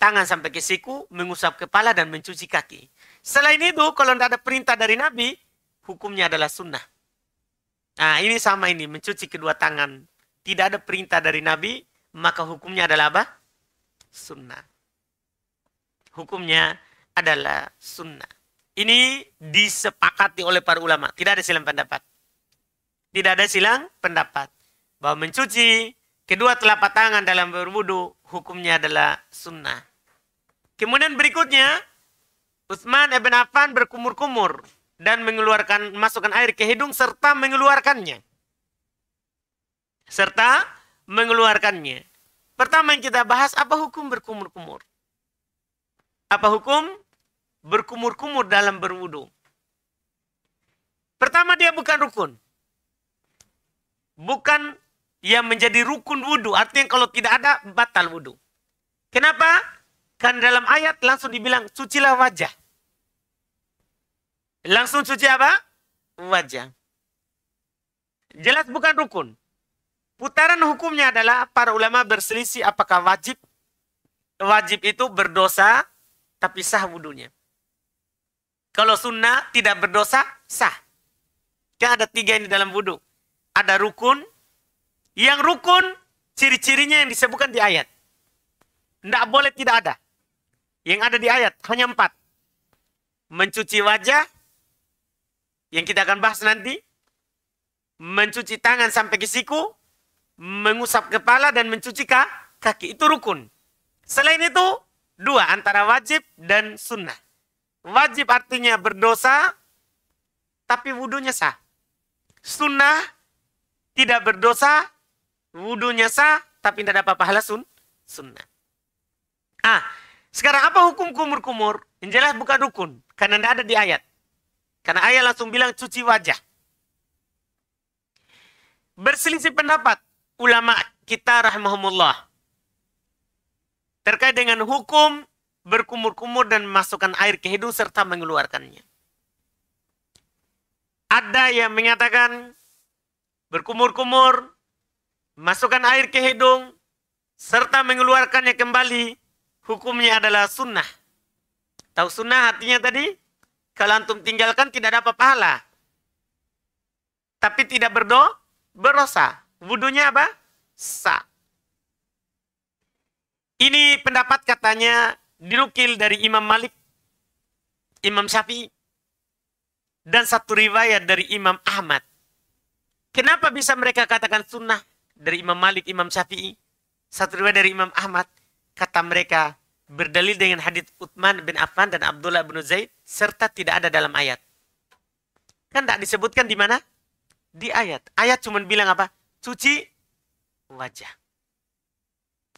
tangan sampai ke siku, mengusap kepala dan mencuci kaki. Selain itu, kalau tidak ada perintah dari Nabi, hukumnya adalah sunnah. Nah, ini sama ini, mencuci kedua tangan. Tidak ada perintah dari Nabi, maka hukumnya adalah apa? Sunnah. Hukumnya adalah sunnah. Ini disepakati oleh para ulama. Tidak ada silang pendapat. Tidak ada silang pendapat. Bahwa mencuci Kedua telapak tangan dalam berwudu hukumnya adalah sunnah. Kemudian berikutnya Utsman ibn Affan berkumur-kumur dan mengeluarkan masukkan air ke hidung serta mengeluarkannya. Serta mengeluarkannya. Pertama yang kita bahas apa hukum berkumur-kumur? Apa hukum berkumur-kumur dalam berwudu? Pertama dia bukan rukun. Bukan yang menjadi rukun wudhu. Artinya kalau tidak ada, batal wudhu. Kenapa? Karena dalam ayat langsung dibilang, sucilah wajah. Langsung suci apa? Wajah. Jelas bukan rukun. Putaran hukumnya adalah para ulama berselisih apakah wajib. Wajib itu berdosa, tapi sah wudhunya. Kalau sunnah tidak berdosa, sah. Kan ada tiga ini dalam wudhu. Ada rukun, yang rukun, ciri-cirinya yang disebutkan di ayat. Tidak boleh tidak ada. Yang ada di ayat, hanya empat. Mencuci wajah, yang kita akan bahas nanti. Mencuci tangan sampai ke siku, mengusap kepala dan mencuci kaki. Itu rukun. Selain itu, dua antara wajib dan sunnah. Wajib artinya berdosa, tapi wudhunya sah. Sunnah tidak berdosa, Wudhunya sah, tapi tidak dapat pahala sun, sunnah. Ah, sekarang apa hukum kumur-kumur? Yang jelas bukan rukun, karena tidak ada di ayat. Karena ayat langsung bilang cuci wajah. Berselisih pendapat ulama kita rahimahumullah terkait dengan hukum berkumur-kumur dan memasukkan air ke hidung serta mengeluarkannya. Ada yang mengatakan berkumur-kumur masukkan air ke hidung, serta mengeluarkannya kembali, hukumnya adalah sunnah. Tahu sunnah artinya tadi? Kalau antum tinggalkan tidak ada apa pahala. Tapi tidak berdoa berosa. Wudhunya apa? Sa. Ini pendapat katanya dirukil dari Imam Malik, Imam Syafi'i, dan satu riwayat dari Imam Ahmad. Kenapa bisa mereka katakan sunnah? dari Imam Malik, Imam Syafi'i, satu riwayat dari Imam Ahmad, kata mereka berdalil dengan hadis Utsman bin Affan dan Abdullah bin Zaid serta tidak ada dalam ayat. Kan tak disebutkan di mana? Di ayat. Ayat cuma bilang apa? Cuci wajah.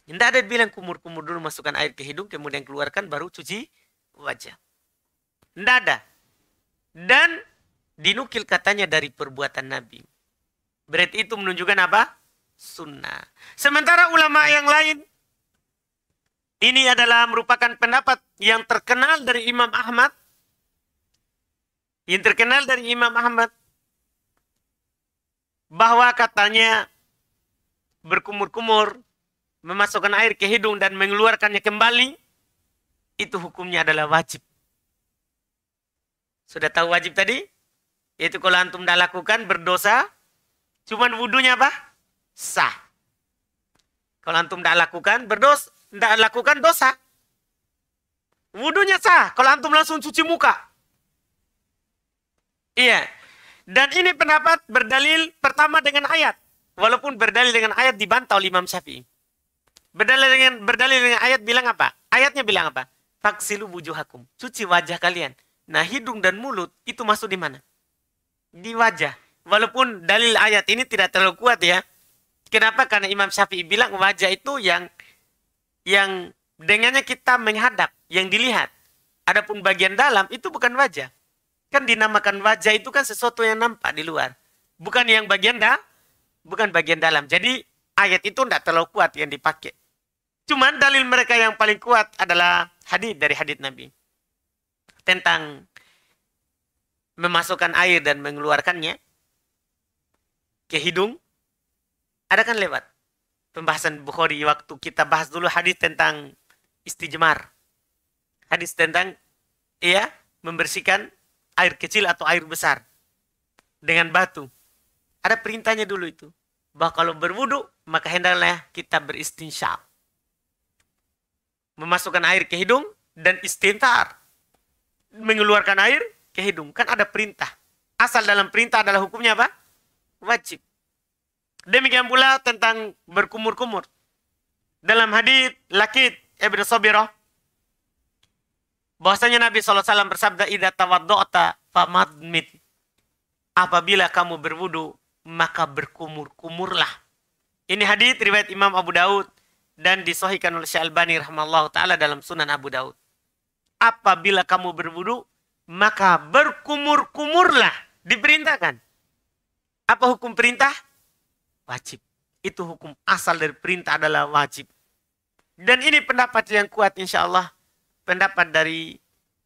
Tidak ada bilang kumur-kumur dulu masukkan air ke hidung kemudian keluarkan baru cuci wajah. Tidak ada. Dan dinukil katanya dari perbuatan Nabi. Berarti itu menunjukkan apa? sunnah. Sementara ulama yang lain, ini adalah merupakan pendapat yang terkenal dari Imam Ahmad. Yang terkenal dari Imam Ahmad. Bahwa katanya berkumur-kumur, memasukkan air ke hidung dan mengeluarkannya kembali, itu hukumnya adalah wajib. Sudah tahu wajib tadi? Yaitu kalau antum tidak lakukan berdosa, cuman wudhunya apa? sah. Kalau antum tidak lakukan, berdos, tidak lakukan dosa. Wudhunya sah. Kalau antum langsung cuci muka. Iya. Dan ini pendapat berdalil pertama dengan ayat. Walaupun berdalil dengan ayat dibantah oleh Imam Syafi'i. Berdalil dengan berdalil dengan ayat bilang apa? Ayatnya bilang apa? Faksilu wujuhakum. Cuci wajah kalian. Nah, hidung dan mulut itu masuk di mana? Di wajah. Walaupun dalil ayat ini tidak terlalu kuat ya. Kenapa? Karena Imam Syafi'i bilang wajah itu yang yang dengannya kita menghadap, yang dilihat. Adapun bagian dalam itu bukan wajah. Kan dinamakan wajah itu kan sesuatu yang nampak di luar. Bukan yang bagian dalam, bukan bagian dalam. Jadi ayat itu tidak terlalu kuat yang dipakai. Cuman dalil mereka yang paling kuat adalah hadis dari hadis Nabi tentang memasukkan air dan mengeluarkannya ke hidung ada kan lewat pembahasan Bukhari waktu kita bahas dulu hadis tentang istijmar. Hadis tentang ya membersihkan air kecil atau air besar dengan batu. Ada perintahnya dulu itu. Bahwa kalau berwudu, maka hendaklah kita beristinsyak. Memasukkan air ke hidung dan istintar. Mengeluarkan air ke hidung. Kan ada perintah. Asal dalam perintah adalah hukumnya apa? Wajib. Demikian pula tentang berkumur-kumur. Dalam hadis Lakit Ibn Sabirah bahwasanya Nabi SAW bersabda idza tawaddata famadmid. Apabila kamu berwudu, maka berkumur-kumurlah. Ini hadis riwayat Imam Abu Daud dan disohikan oleh Al-Bani rahmallahu taala dalam Sunan Abu Daud. Apabila kamu berwudu, maka berkumur-kumurlah. Diperintahkan. Apa hukum perintah? wajib. Itu hukum asal dari perintah adalah wajib. Dan ini pendapat yang kuat insya Allah. Pendapat dari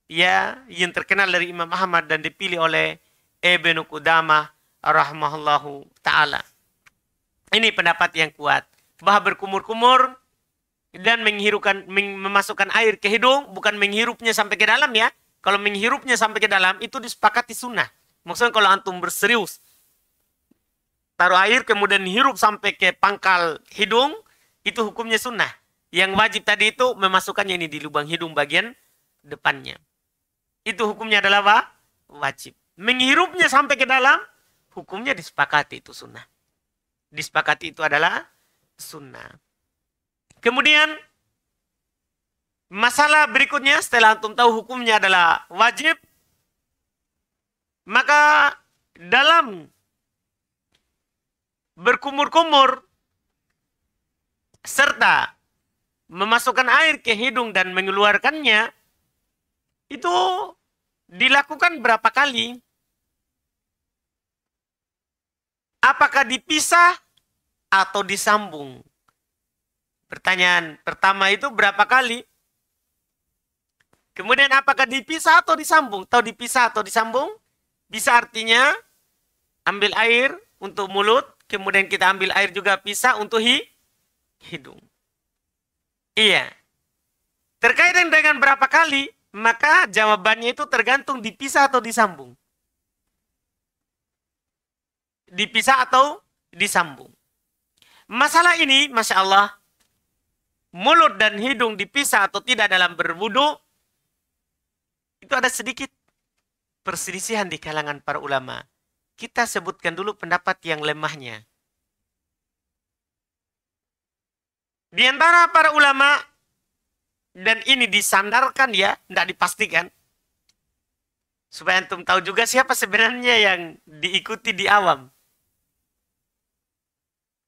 ya yang terkenal dari Imam Ahmad dan dipilih oleh Ibnu Qudamah rahmahullahu taala. Ini pendapat yang kuat bahwa berkumur-kumur dan menghirukan memasukkan air ke hidung bukan menghirupnya sampai ke dalam ya. Kalau menghirupnya sampai ke dalam itu disepakati sunnah. Maksudnya kalau antum berserius taruh air kemudian hirup sampai ke pangkal hidung itu hukumnya sunnah. Yang wajib tadi itu memasukkannya ini di lubang hidung bagian depannya. Itu hukumnya adalah apa? wajib. Menghirupnya sampai ke dalam hukumnya disepakati itu sunnah. Disepakati itu adalah sunnah. Kemudian masalah berikutnya setelah antum tahu hukumnya adalah wajib maka dalam berkumur-kumur serta memasukkan air ke hidung dan mengeluarkannya itu dilakukan berapa kali? Apakah dipisah atau disambung? Pertanyaan pertama itu berapa kali? Kemudian apakah dipisah atau disambung? Tahu dipisah atau disambung? Bisa artinya ambil air untuk mulut, Kemudian kita ambil air juga pisah untuk hi hidung. Iya. Terkait dengan berapa kali, maka jawabannya itu tergantung dipisah atau disambung. Dipisah atau disambung. Masalah ini, Masya Allah, mulut dan hidung dipisah atau tidak dalam berwudu, itu ada sedikit perselisihan di kalangan para ulama kita sebutkan dulu pendapat yang lemahnya. Di antara para ulama, dan ini disandarkan ya, tidak dipastikan. Supaya antum tahu juga siapa sebenarnya yang diikuti di awam.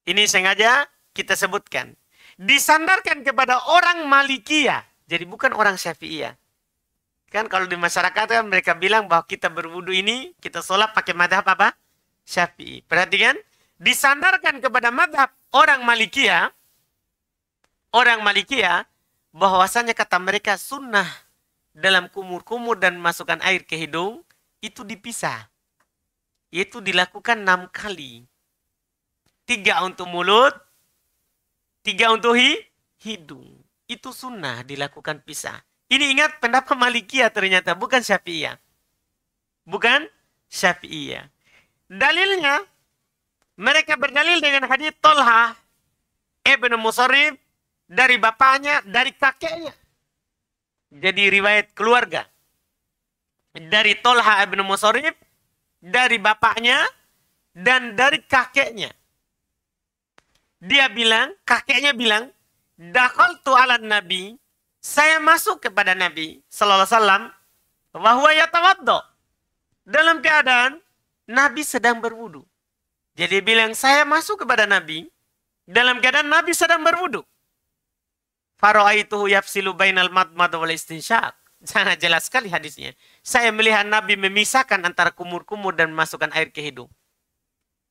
Ini sengaja kita sebutkan. Disandarkan kepada orang Malikiyah. Jadi bukan orang Syafi'iyah. Kan kalau di masyarakat kan mereka bilang bahwa kita berwudu ini, kita sholat pakai madhab apa? Syafi'i. Perhatikan, disandarkan kepada madhab orang Malikiyah, orang Malikiyah, bahwasanya kata mereka sunnah dalam kumur-kumur dan masukkan air ke hidung, itu dipisah. Itu dilakukan enam kali. Tiga untuk mulut, tiga untuk hidung. Itu sunnah dilakukan pisah. Ini ingat pendapat Malikiyah ternyata bukan Syafi'iyah. Bukan Syafi'iyah. Dalilnya mereka berdalil dengan hadis Tolha Ibn Musarrib dari bapaknya, dari kakeknya. Jadi riwayat keluarga. Dari Tolha Ibn Musarrib, dari bapaknya, dan dari kakeknya. Dia bilang, kakeknya bilang, Dakhaltu tu ala nabi saya masuk kepada Nabi Sallallahu Alaihi Wasallam, bahwa yatawaddo. Dalam keadaan Nabi sedang berwudu. Jadi bilang saya masuk kepada Nabi dalam keadaan Nabi sedang berwudu. Faro'aituhu yafsilu bainal madmad wal istinsyaq. Sangat jelas sekali hadisnya. Saya melihat Nabi memisahkan antara kumur-kumur dan memasukkan air ke hidung.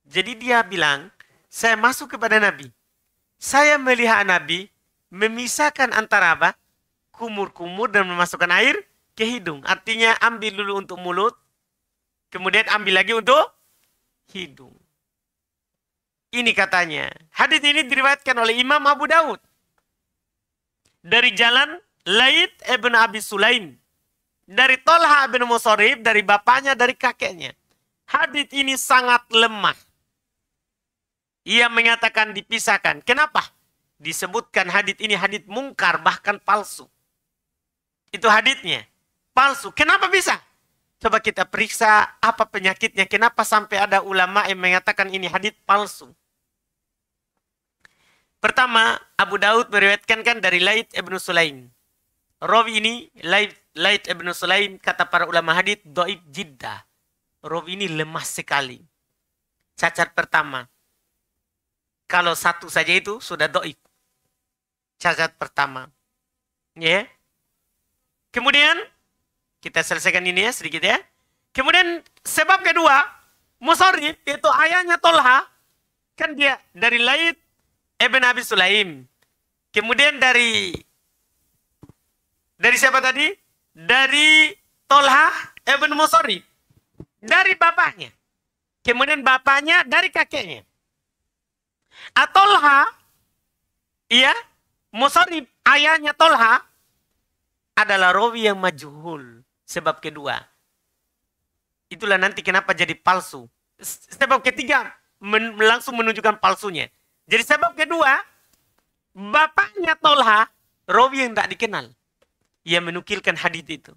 Jadi dia bilang, saya masuk kepada Nabi. Saya melihat Nabi memisahkan antara apa? kumur-kumur dan memasukkan air ke hidung. Artinya ambil dulu untuk mulut, kemudian ambil lagi untuk hidung. Ini katanya. Hadis ini diriwayatkan oleh Imam Abu Daud. Dari jalan Laid ibn Abi Sulaim. Dari Tolha ibn Musarib, dari bapaknya, dari kakeknya. Hadis ini sangat lemah. Ia mengatakan dipisahkan. Kenapa? Disebutkan hadis ini hadis mungkar bahkan palsu. Itu haditnya. Palsu. Kenapa bisa? Coba kita periksa apa penyakitnya. Kenapa sampai ada ulama yang mengatakan ini hadit palsu. Pertama, Abu Daud meriwayatkan kan dari Lait Ibn Sulaim. Rawi ini, Lait, Ibn Sulaim, kata para ulama hadit, doib jidda. Rawi ini lemah sekali. Cacat pertama. Kalau satu saja itu sudah doib. Cacat pertama. Ya. Yeah Kemudian kita selesaikan ini ya sedikit ya. Kemudian sebab kedua, Musorib itu ayahnya Tolha kan dia dari Lait Ibn Abi Sulaim. Kemudian dari dari siapa tadi? Dari Tolha Ibn Musorib. Dari bapaknya. Kemudian bapaknya dari kakeknya. Atolha, iya, Musorib ayahnya Tolha adalah rawi yang majhul. Sebab kedua. Itulah nanti kenapa jadi palsu. Sebab ketiga men langsung menunjukkan palsunya. Jadi sebab kedua, bapaknya Tolha, rawi yang tidak dikenal. Ia menukilkan hadis itu.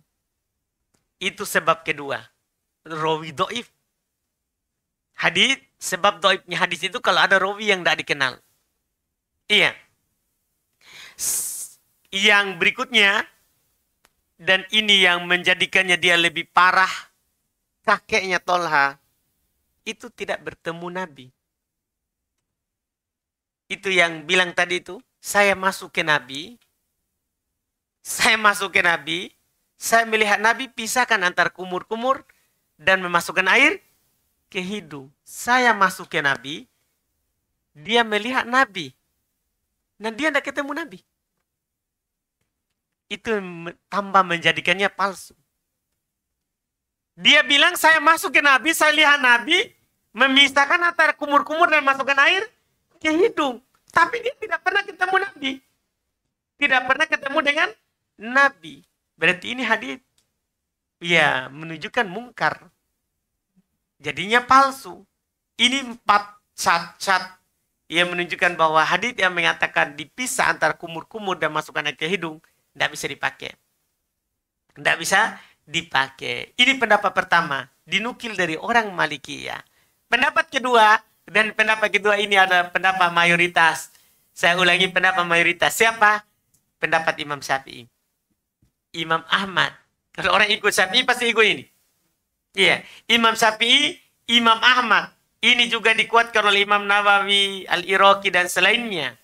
Itu sebab kedua. Rawi do'if. Hadis, sebab do'ifnya hadis itu kalau ada rawi yang tidak dikenal. Iya. Yang berikutnya, dan ini yang menjadikannya dia lebih parah kakeknya Tolha itu tidak bertemu Nabi itu yang bilang tadi itu saya masuk ke Nabi saya masuk ke Nabi saya melihat Nabi pisahkan antar kumur-kumur dan memasukkan air ke hidung saya masuk ke Nabi dia melihat Nabi dan dia tidak ketemu Nabi itu tambah menjadikannya palsu. Dia bilang saya masuk ke Nabi, saya lihat Nabi memisahkan antara kumur-kumur dan masukkan air ke hidung. Tapi dia tidak pernah ketemu Nabi. Tidak pernah ketemu dengan Nabi. Berarti ini hadis ya menunjukkan mungkar. Jadinya palsu. Ini empat cacat cat yang menunjukkan bahwa hadis yang mengatakan dipisah antara kumur-kumur dan masukkan air ke hidung tidak bisa dipakai. Tidak bisa dipakai. Ini pendapat pertama. Dinukil dari orang Maliki ya. Pendapat kedua, dan pendapat kedua ini adalah pendapat mayoritas. Saya ulangi pendapat mayoritas. Siapa? Pendapat Imam Syafi'i. Imam Ahmad. Kalau orang ikut Syafi'i pasti ikut ini. Iya. Imam Syafi'i, Imam Ahmad. Ini juga dikuatkan oleh Imam Nawawi, Al-Iraqi, dan selainnya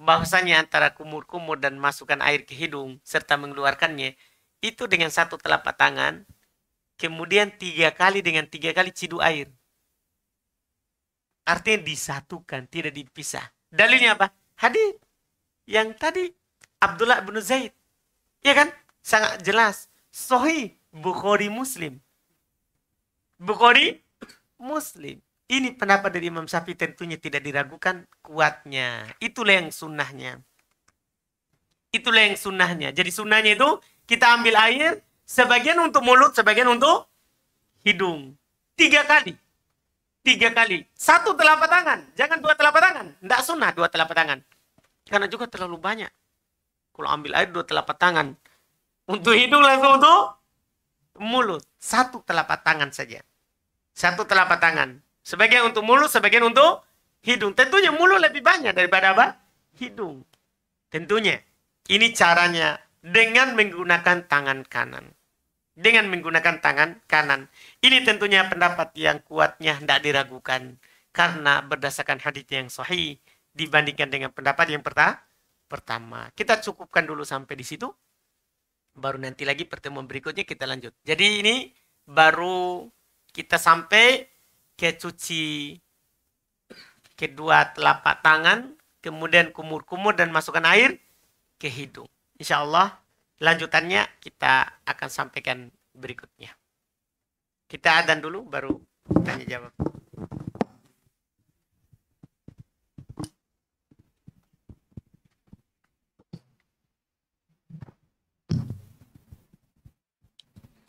bahwasanya antara kumur-kumur dan masukkan air ke hidung serta mengeluarkannya itu dengan satu telapak tangan kemudian tiga kali dengan tiga kali cidu air artinya disatukan tidak dipisah dalilnya apa hadis yang tadi Abdullah bin Zaid ya kan sangat jelas Sohi Bukhari Muslim Bukhari Muslim ini pendapat dari Imam Syafi'i tentunya tidak diragukan kuatnya. Itulah yang sunnahnya. Itulah yang sunnahnya. Jadi sunnahnya itu kita ambil air, sebagian untuk mulut, sebagian untuk hidung. Tiga kali. Tiga kali. Satu telapak tangan. Jangan dua telapak tangan. Tidak sunnah dua telapak tangan. Karena juga terlalu banyak. Kalau ambil air dua telapak tangan. Untuk hidung langsung untuk mulut. Satu telapak tangan saja. Satu telapak tangan. Sebagian untuk mulut, sebagian untuk hidung. Tentunya mulut lebih banyak daripada apa? Hidung. Tentunya. Ini caranya dengan menggunakan tangan kanan. Dengan menggunakan tangan kanan. Ini tentunya pendapat yang kuatnya tidak diragukan. Karena berdasarkan hadis yang sahih dibandingkan dengan pendapat yang pertama pertama. Kita cukupkan dulu sampai di situ. Baru nanti lagi pertemuan berikutnya kita lanjut. Jadi ini baru kita sampai ke kedua telapak tangan, kemudian kumur-kumur dan masukkan air ke hidung. Insya Allah lanjutannya kita akan sampaikan berikutnya. Kita adan dulu baru tanya jawab.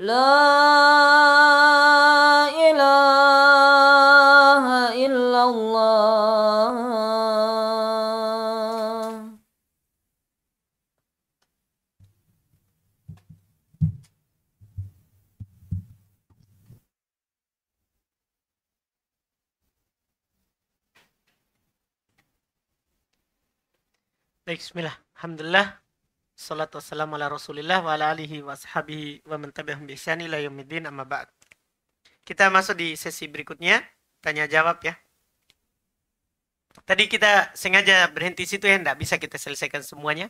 لا إله إلا الله بسم الله الحمد لله wassalatu wassalamu ala rasulillah wa ala alihi wa sahabihi wa mentabihum bihsani la amma ba'd. Kita masuk di sesi berikutnya, tanya jawab ya. Tadi kita sengaja berhenti situ ya, tidak bisa kita selesaikan semuanya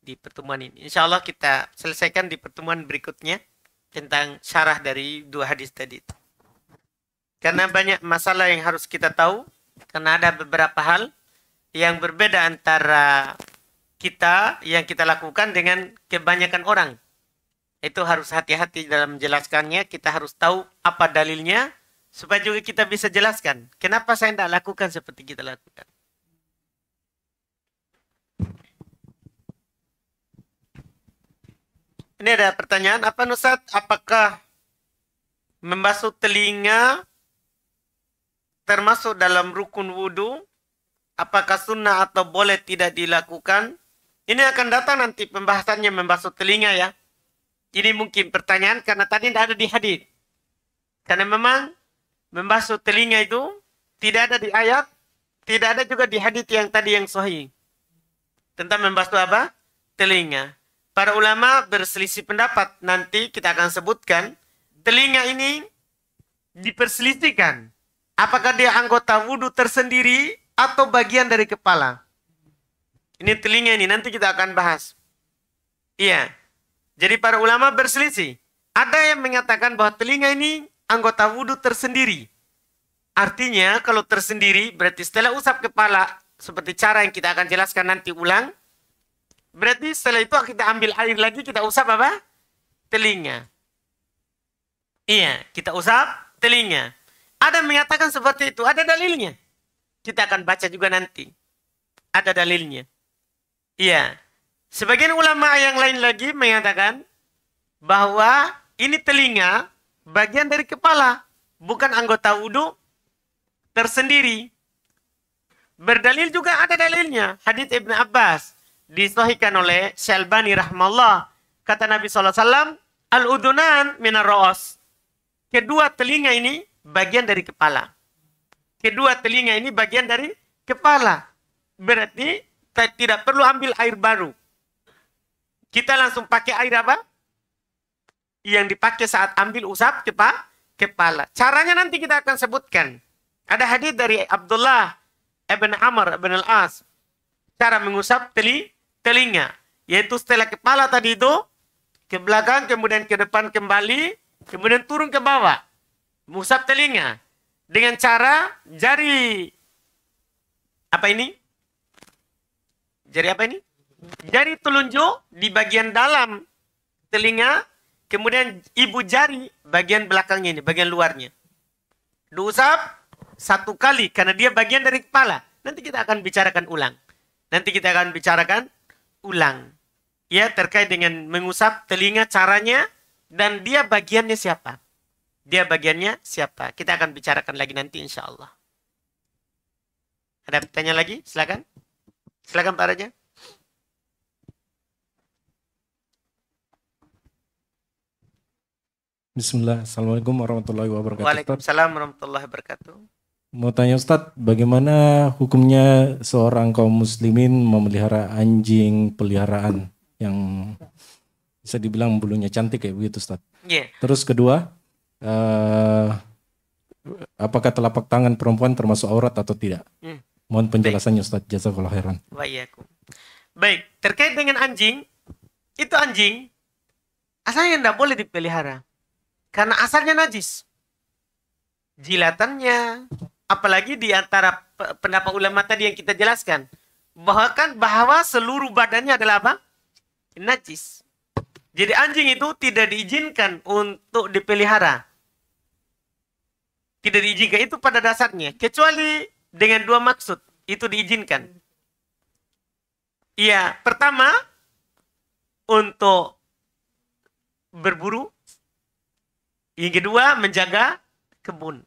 di pertemuan ini. Insya Allah kita selesaikan di pertemuan berikutnya tentang syarah dari dua hadis tadi Karena banyak masalah yang harus kita tahu, karena ada beberapa hal yang berbeda antara kita yang kita lakukan dengan kebanyakan orang. Itu harus hati-hati dalam menjelaskannya. Kita harus tahu apa dalilnya supaya juga kita bisa jelaskan kenapa saya tidak lakukan seperti kita lakukan. Ini ada pertanyaan, apa Nusat? Apakah membasuh telinga termasuk dalam rukun wudhu? Apakah sunnah atau boleh tidak dilakukan? Ini akan datang nanti pembahasannya membasuh telinga ya. Ini mungkin pertanyaan karena tadi tidak ada di hadis. Karena memang membasuh telinga itu tidak ada di ayat, tidak ada juga di hadis yang tadi yang sahih. Tentang membasuh apa? Telinga. Para ulama berselisih pendapat. Nanti kita akan sebutkan telinga ini diperselisihkan. Apakah dia anggota wudhu tersendiri atau bagian dari kepala? Ini telinga ini nanti kita akan bahas. Iya. Jadi para ulama berselisih. Ada yang mengatakan bahwa telinga ini anggota wudhu tersendiri. Artinya kalau tersendiri berarti setelah usap kepala seperti cara yang kita akan jelaskan nanti ulang. Berarti setelah itu kita ambil air lagi kita usap apa? Telinga. Iya, kita usap telinga. Ada yang mengatakan seperti itu, ada dalilnya. Kita akan baca juga nanti. Ada dalilnya. Iya. Sebagian ulama yang lain lagi mengatakan bahwa ini telinga bagian dari kepala, bukan anggota wudhu tersendiri. Berdalil juga ada dalilnya. Hadits Ibn Abbas disohikan oleh Syalbani rahmallah. Kata Nabi SAW, Al-udunan minar ro'os. Kedua telinga ini bagian dari kepala. Kedua telinga ini bagian dari kepala. Berarti kita tidak perlu ambil air baru. Kita langsung pakai air apa? Yang dipakai saat ambil usap kepala. kepala. Caranya nanti kita akan sebutkan. Ada hadis dari Abdullah Ibn Amr Ibn Al-As. Cara mengusap teli, telinga. Yaitu setelah kepala tadi itu, ke belakang, kemudian ke depan kembali, kemudian turun ke bawah. Mengusap telinga. Dengan cara jari, apa ini? Jari apa ini? Jari telunjuk di bagian dalam telinga, kemudian ibu jari bagian belakangnya ini, bagian luarnya. Diusap satu kali karena dia bagian dari kepala. Nanti kita akan bicarakan ulang. Nanti kita akan bicarakan ulang. Ya, terkait dengan mengusap telinga caranya dan dia bagiannya siapa. Dia bagiannya siapa. Kita akan bicarakan lagi nanti insya Allah. Ada pertanyaan lagi? Silakan. Silakan Pak Raja. Bismillah, Assalamualaikum warahmatullahi wabarakatuh. Waalaikumsalam warahmatullahi wabarakatuh. Mau tanya Ustaz, bagaimana hukumnya seorang kaum muslimin memelihara anjing peliharaan yang bisa dibilang bulunya cantik ya begitu Ustaz? Yeah. Terus kedua, uh, apakah telapak tangan perempuan termasuk aurat atau tidak? Mm. Mohon penjelasannya Ustaz. Jazakallah khairan. Baik, terkait dengan anjing, itu anjing asalnya tidak boleh dipelihara. Karena asalnya najis. Jilatannya, apalagi di antara pendapat ulama tadi yang kita jelaskan, bahkan bahwa seluruh badannya adalah apa? Najis. Jadi anjing itu tidak diizinkan untuk dipelihara. Tidak diizinkan itu pada dasarnya. Kecuali dengan dua maksud itu diizinkan. Iya, pertama untuk berburu, yang kedua menjaga kebun.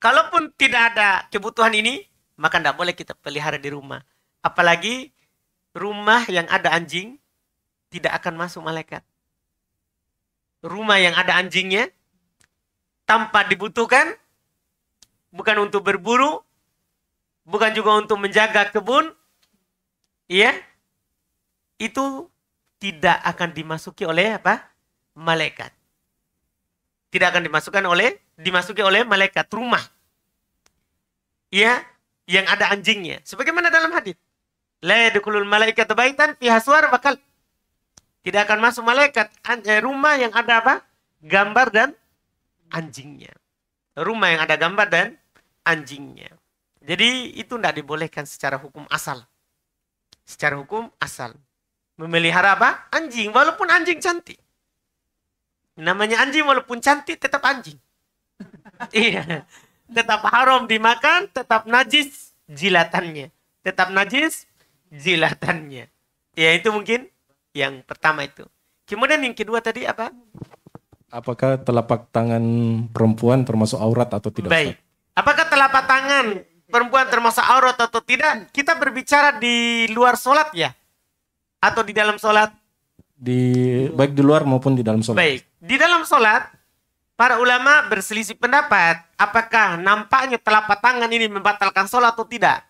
Kalaupun tidak ada kebutuhan ini, maka tidak boleh kita pelihara di rumah. Apalagi rumah yang ada anjing tidak akan masuk malaikat. Rumah yang ada anjingnya tanpa dibutuhkan bukan untuk berburu, bukan juga untuk menjaga kebun, ya, itu tidak akan dimasuki oleh apa? Malaikat. Tidak akan dimasukkan oleh, dimasuki oleh malaikat rumah. Ya, yang ada anjingnya. Sebagaimana dalam hadis. La yadkhulul malaikatu baitan fi haswar bakal. Tidak akan masuk malaikat eh, rumah yang ada apa? Gambar dan anjingnya rumah yang ada gambar dan anjingnya. Jadi itu tidak dibolehkan secara hukum asal. Secara hukum asal. Memelihara apa? Anjing. Walaupun anjing cantik. Namanya anjing walaupun cantik tetap anjing. iya. Tetap haram dimakan, tetap najis jilatannya. Tetap najis jilatannya. Ya itu mungkin yang pertama itu. Kemudian yang kedua tadi apa? Apakah telapak tangan perempuan termasuk aurat atau tidak? Baik. Apakah telapak tangan perempuan termasuk aurat atau tidak? Kita berbicara di luar sholat ya? Atau di dalam sholat? Di baik di luar maupun di dalam sholat. Baik. Di dalam sholat para ulama berselisih pendapat apakah nampaknya telapak tangan ini membatalkan sholat atau tidak.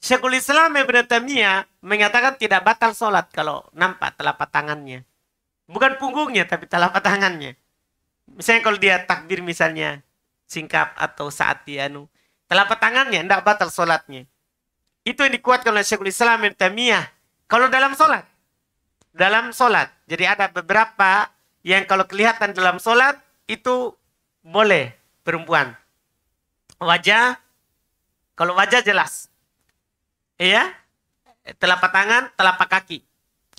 Syekhul Islam Ibn Taimiyah mengatakan tidak batal sholat kalau nampak telapak tangannya. Bukan punggungnya tapi telapak tangannya. Misalnya kalau dia takbir misalnya singkap atau saat dia anu telapak tangannya tidak batal sholatnya. Itu yang dikuatkan oleh Syekhul Islam Ibn Taimiyah. Kalau dalam sholat, dalam sholat. Jadi ada beberapa yang kalau kelihatan dalam sholat itu boleh perempuan. Wajah, kalau wajah jelas. Iya, telapak tangan, telapak kaki.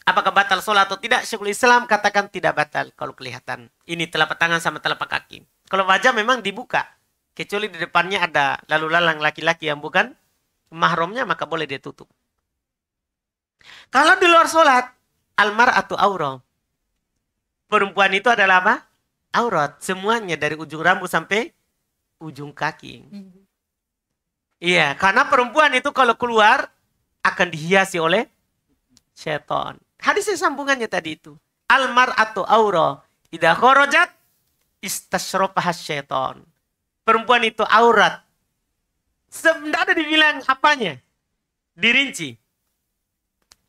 Apakah batal sholat atau tidak? Syekhul Islam katakan tidak batal kalau kelihatan. Ini telapak tangan sama telapak kaki. Kalau wajah memang dibuka. Kecuali di depannya ada lalu lalang laki-laki yang bukan mahramnya maka boleh dia tutup. Kalau di luar sholat, almar atau aurat. Perempuan itu adalah apa? Aurat. Semuanya dari ujung rambut sampai ujung kaki. Iya, karena perempuan itu kalau keluar akan dihiasi oleh setan. Hadisnya sambungannya tadi itu. Almar atau aura. Ida khorojat istasropah syaiton. Perempuan itu aurat. Tidak ada dibilang apanya. Dirinci.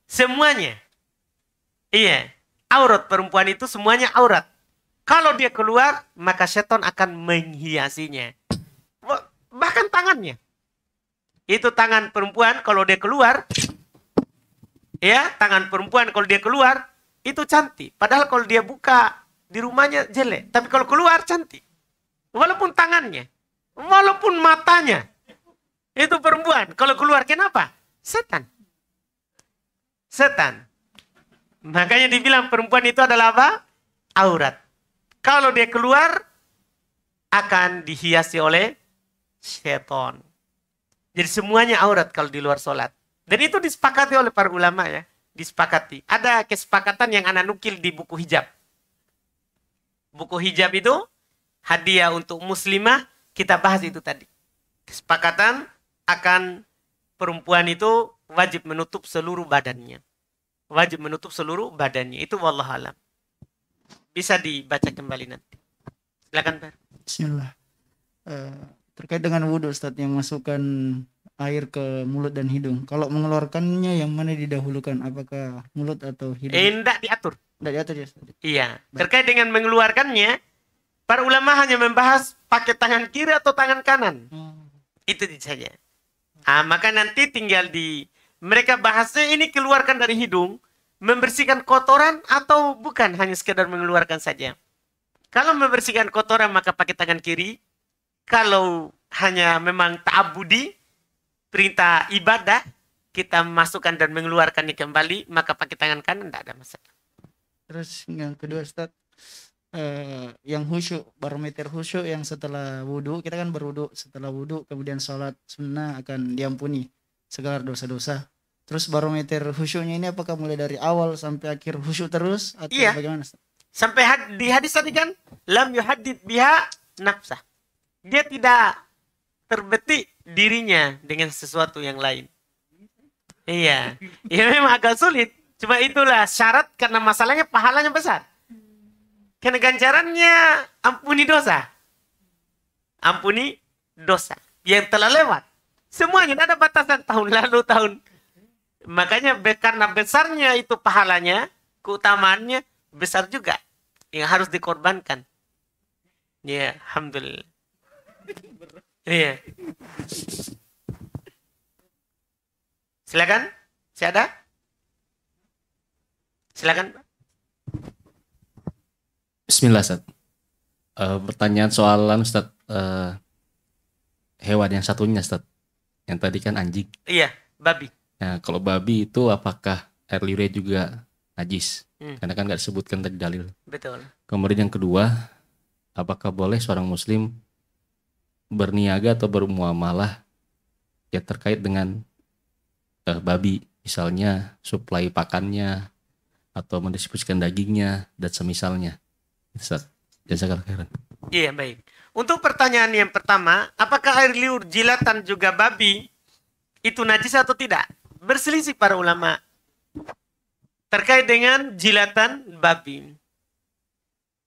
Semuanya. Iya. Aurat perempuan itu semuanya aurat. Kalau dia keluar, maka seton akan menghiasinya. Bahkan tangannya. Itu tangan perempuan kalau dia keluar, ya tangan perempuan kalau dia keluar itu cantik. Padahal kalau dia buka di rumahnya jelek, tapi kalau keluar cantik. Walaupun tangannya, walaupun matanya itu perempuan. Kalau keluar kenapa? Setan. Setan. Makanya dibilang perempuan itu adalah apa? Aurat. Kalau dia keluar akan dihiasi oleh setan. Jadi semuanya aurat kalau di luar sholat. Dan itu disepakati oleh para ulama ya. Disepakati. Ada kesepakatan yang anak nukil di buku hijab. Buku hijab itu hadiah untuk muslimah. Kita bahas itu tadi. Kesepakatan akan perempuan itu wajib menutup seluruh badannya. Wajib menutup seluruh badannya. Itu wallahualam. Bisa dibaca kembali nanti. Silakan Pak. Bismillah. Uh Terkait dengan wudhu Ustaz yang masukkan air ke mulut dan hidung. Kalau mengeluarkannya yang mana didahulukan? Apakah mulut atau hidung? Eh, diatur. Tidak diatur ya Ustaz. Iya. Baik. Terkait dengan mengeluarkannya, para ulama hanya membahas pakai tangan kiri atau tangan kanan. Hmm. Itu saja. Ah, maka nanti tinggal di mereka bahasnya ini keluarkan dari hidung, membersihkan kotoran atau bukan hanya sekedar mengeluarkan saja. Kalau membersihkan kotoran maka pakai tangan kiri, kalau hanya memang ta'abudi, perintah ibadah, kita masukkan dan mengeluarkannya kembali, maka pakai tangan kanan tidak ada masalah. Terus yang kedua Ustaz, eh, yang khusyuk, barometer khusyuk yang setelah wudhu, kita kan berwudhu, setelah wudhu kemudian sholat sunnah akan diampuni segala dosa-dosa. Terus barometer khusyuknya ini apakah mulai dari awal sampai akhir khusyuk terus atau iya. bagaimana? Sampai had di hadis tadi kan lam yuhadid biha nafsah dia tidak terbetik dirinya dengan sesuatu yang lain. Iya, ya memang agak sulit. Cuma itulah syarat karena masalahnya pahalanya besar. Karena ganjarannya ampuni dosa. Ampuni dosa yang telah lewat. Semuanya ada batasan tahun lalu, tahun. Makanya karena besarnya itu pahalanya, keutamaannya besar juga yang harus dikorbankan. Ya, Alhamdulillah. Iya. Silakan. Siapa? Silakan. Bismillah, Ustaz. Uh, pertanyaan soalan Ustaz uh, hewan yang satunya Ustaz. Yang tadi kan anjing. Iya, babi. Nah, kalau babi itu apakah air liurnya juga najis? Hmm. Karena kan nggak disebutkan tadi dalil. Betul. Kemudian yang kedua, apakah boleh seorang muslim berniaga atau bermuamalah ya terkait dengan eh, babi misalnya suplai pakannya atau mendistribusikan dagingnya dan semisalnya. Gitu, Jazakallah khairan. Iya baik. Untuk pertanyaan yang pertama, apakah air liur jilatan juga babi itu najis atau tidak? Berselisih para ulama terkait dengan jilatan babi.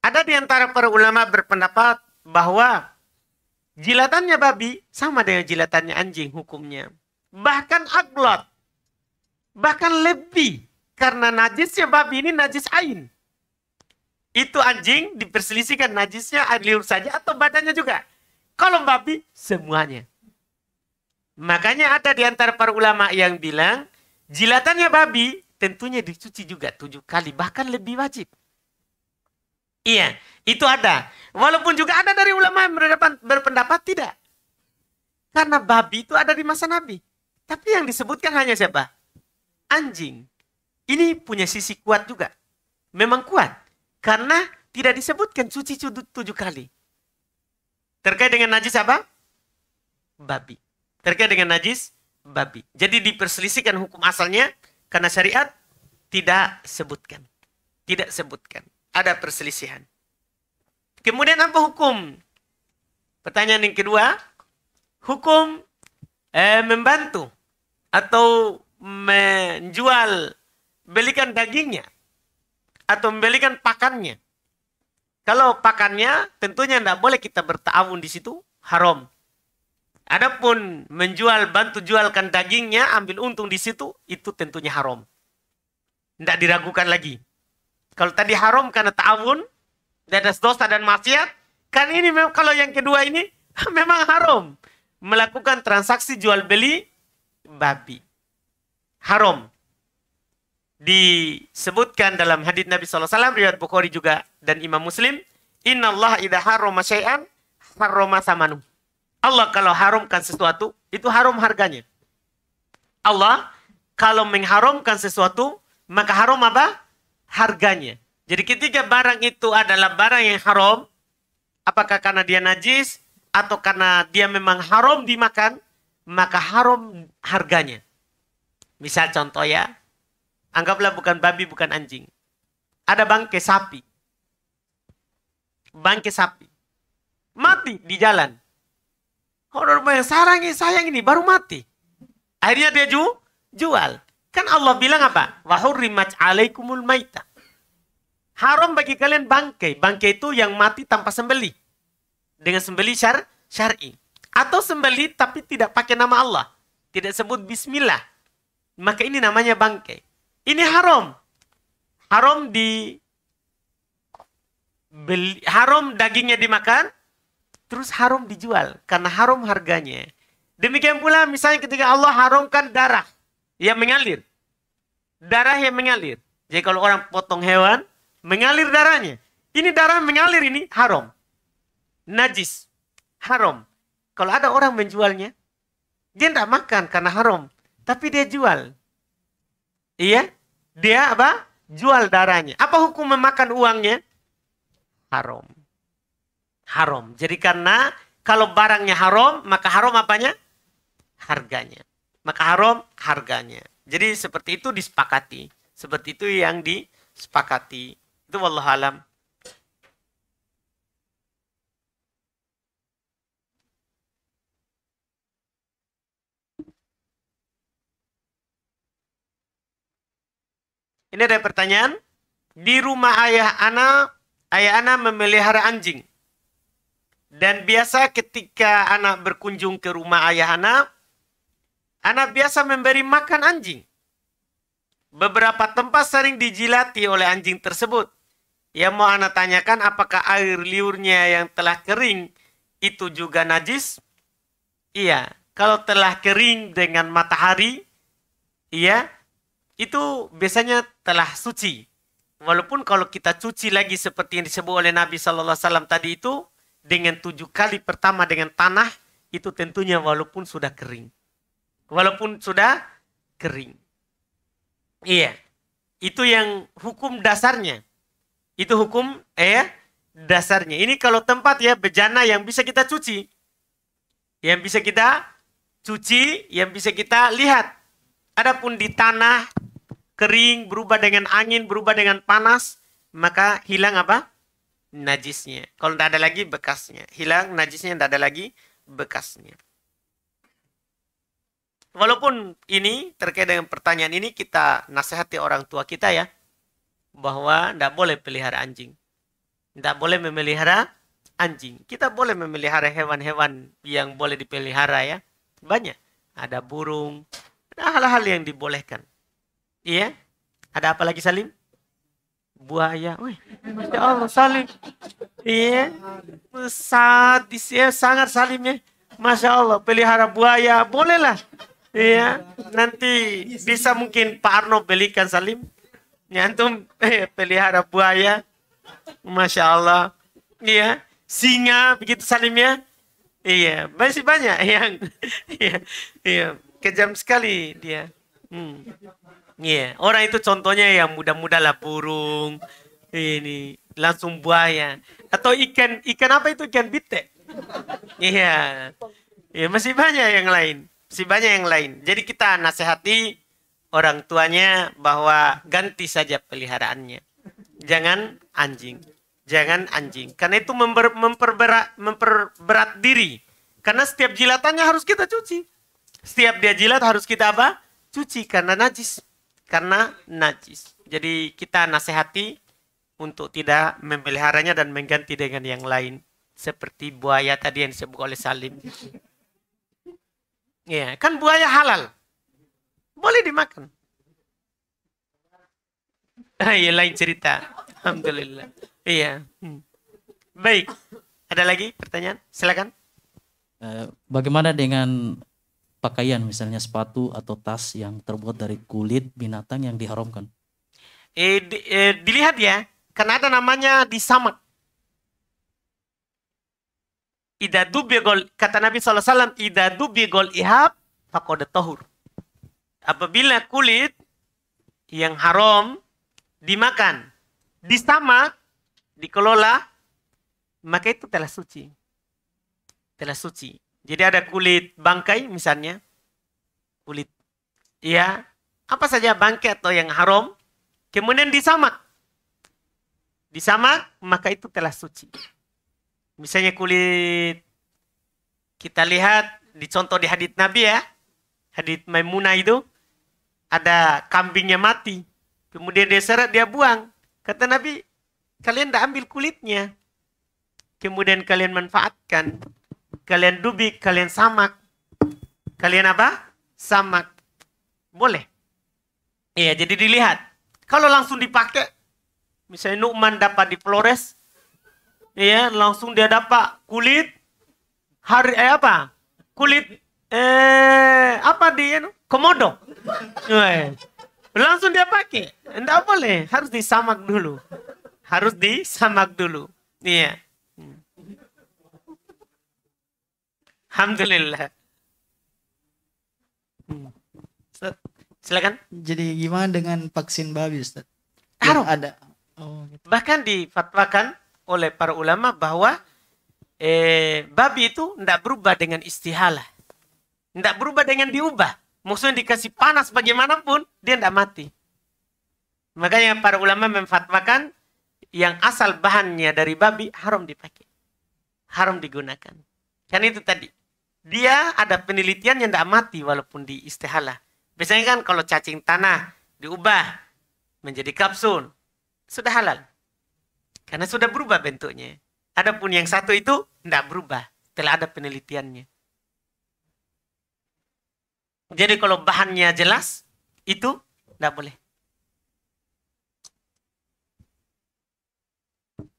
Ada di antara para ulama berpendapat bahwa Jilatannya babi sama dengan jilatannya anjing hukumnya. Bahkan aglot. Bahkan lebih. Karena najisnya babi ini najis ain. Itu anjing diperselisihkan najisnya adliur saja atau badannya juga. Kalau babi semuanya. Makanya ada di antara para ulama yang bilang jilatannya babi tentunya dicuci juga tujuh kali bahkan lebih wajib. Iya, itu ada. Walaupun juga ada dari ulama yang berpendapat tidak. Karena babi itu ada di masa Nabi. Tapi yang disebutkan hanya siapa? Anjing. Ini punya sisi kuat juga. Memang kuat. Karena tidak disebutkan cuci tujuh kali. Terkait dengan najis apa? Babi. Terkait dengan najis babi. Jadi diperselisihkan hukum asalnya karena syariat tidak sebutkan. Tidak sebutkan ada perselisihan. Kemudian apa hukum? Pertanyaan yang kedua, hukum eh, membantu atau menjual belikan dagingnya atau membelikan pakannya. Kalau pakannya tentunya tidak boleh kita bertawun di situ, haram. Adapun menjual bantu jualkan dagingnya, ambil untung di situ, itu tentunya haram. Tidak diragukan lagi. Kalau tadi haram karena ta'awun, di dosa dan maksiat, kan ini memang kalau yang kedua ini memang haram. Melakukan transaksi jual beli babi. Haram. Disebutkan dalam hadis Nabi SAW, riwayat Bukhari juga dan Imam Muslim, Inna Allah idha haroma syai'an haroma samanu. Allah kalau haramkan sesuatu, itu haram harganya. Allah kalau mengharamkan sesuatu, maka haram apa? harganya. Jadi ketiga barang itu adalah barang yang haram, apakah karena dia najis atau karena dia memang haram dimakan, maka haram harganya. Misal contoh ya, anggaplah bukan babi, bukan anjing. Ada bangke sapi. Bangke sapi. Mati di jalan. Orang orang yang sarangi sayang ini baru mati. Akhirnya dia jual. Kan Allah bilang apa? Wahurrimat alaikumul ma'ita. Haram bagi kalian bangkai. Bangkai itu yang mati tanpa sembeli. Dengan sembeli syar syar'i. Atau sembeli tapi tidak pakai nama Allah. Tidak sebut bismillah. Maka ini namanya bangkai. Ini haram. Haram di beli, haram dagingnya dimakan, terus haram dijual karena haram harganya. Demikian pula misalnya ketika Allah haramkan darah yang mengalir. Darah yang mengalir. Jadi kalau orang potong hewan, mengalir darahnya. Ini darah mengalir ini haram. Najis. Haram. Kalau ada orang menjualnya, dia tidak makan karena haram. Tapi dia jual. Iya? Dia apa? Jual darahnya. Apa hukum memakan uangnya? Haram. Haram. Jadi karena kalau barangnya haram, maka haram apanya? Harganya maka haram harganya. Jadi seperti itu disepakati. Seperti itu yang disepakati. Itu wallahu alam. Ini ada pertanyaan. Di rumah ayah Ana, ayah Ana memelihara anjing. Dan biasa ketika anak berkunjung ke rumah ayah anak, Anak biasa memberi makan anjing. Beberapa tempat sering dijilati oleh anjing tersebut. Yang mau anak tanyakan apakah air liurnya yang telah kering itu juga najis? Iya, kalau telah kering dengan matahari, iya, itu biasanya telah suci. Walaupun kalau kita cuci lagi seperti yang disebut oleh Nabi Shallallahu Alaihi Wasallam tadi itu dengan tujuh kali pertama dengan tanah itu tentunya walaupun sudah kering. Walaupun sudah kering. Iya. Itu yang hukum dasarnya. Itu hukum eh dasarnya. Ini kalau tempat ya bejana yang bisa kita cuci. Yang bisa kita cuci, yang bisa kita lihat. Adapun di tanah kering, berubah dengan angin, berubah dengan panas, maka hilang apa? Najisnya. Kalau tidak ada lagi bekasnya. Hilang najisnya, tidak ada lagi bekasnya walaupun ini terkait dengan pertanyaan ini kita nasihati orang tua kita ya bahwa tidak boleh pelihara anjing. Tidak boleh memelihara anjing. Kita boleh memelihara hewan-hewan yang boleh dipelihara ya. Banyak. Ada burung. Ada hal-hal yang dibolehkan. Iya. Ada apa lagi Salim? Buaya. Wih, Ya Allah Salim. Iya. ya sangat Salim ya. Masya Allah, pelihara buaya. Bolehlah. Iya, nanti bisa mungkin Pak Arno belikan Salim. Nyantum eh, pelihara buaya. Masya Allah. Iya, singa begitu Salim ya. Iya, masih banyak yang iya, iya, kejam sekali dia. Hmm. Iya, orang itu contohnya yang muda-muda lah burung ini langsung buaya atau ikan ikan apa itu ikan bite iya Iya, masih banyak yang lain masih banyak yang lain. Jadi kita nasihati orang tuanya bahwa ganti saja peliharaannya. Jangan anjing. Jangan anjing. Karena itu memper, memperberat, memperberat diri. Karena setiap jilatannya harus kita cuci. Setiap dia jilat harus kita apa? Cuci karena najis. Karena najis. Jadi kita nasihati untuk tidak memeliharanya dan mengganti dengan yang lain. Seperti buaya tadi yang disebut oleh Salim. Iya, kan buaya halal. Boleh dimakan. Ah, iya lain cerita. Alhamdulillah. Iya. Hmm. Baik. Ada lagi pertanyaan? Silakan. Eh, bagaimana dengan pakaian misalnya sepatu atau tas yang terbuat dari kulit binatang yang diharamkan? Eh, di, eh dilihat ya, karena ada namanya disamak. Ida dubigol kata Nabi saw. Ida dubigol ihab fakode tohur. Apabila kulit yang haram dimakan, disamak, dikelola, maka itu telah suci. Telah suci. Jadi ada kulit bangkai misalnya, kulit ya apa saja bangkai atau yang haram, kemudian disamak. Disamak, maka itu telah suci. Misalnya kulit kita lihat dicontoh di hadits Nabi ya. Hadits Maimunah itu ada kambingnya mati. Kemudian dia seret, dia buang. Kata Nabi, kalian tidak ambil kulitnya. Kemudian kalian manfaatkan. Kalian dubik, kalian samak. Kalian apa? Samak. Boleh. Iya, jadi dilihat. Kalau langsung dipakai, misalnya Nukman dapat di Flores, ya langsung dia dapat kulit hari eh apa kulit eh apa dia anu? komodo langsung dia pakai enggak boleh harus disamak dulu harus disamak dulu iya yeah. alhamdulillah Silakan. Jadi gimana dengan vaksin babi Ustaz? Haram. Ada. Oh, gitu. Bahkan difatwakan oleh para ulama bahwa eh, babi itu tidak berubah dengan istihalah. Tidak berubah dengan diubah. Maksudnya dikasih panas bagaimanapun, dia tidak mati. Makanya para ulama memfatwakan yang asal bahannya dari babi haram dipakai. Haram digunakan. Kan itu tadi. Dia ada penelitian yang tidak mati walaupun di istihalah. Biasanya kan kalau cacing tanah diubah menjadi kapsul, sudah halal. Karena sudah berubah bentuknya. Adapun yang satu itu tidak berubah. Telah ada penelitiannya. Jadi kalau bahannya jelas, itu tidak boleh.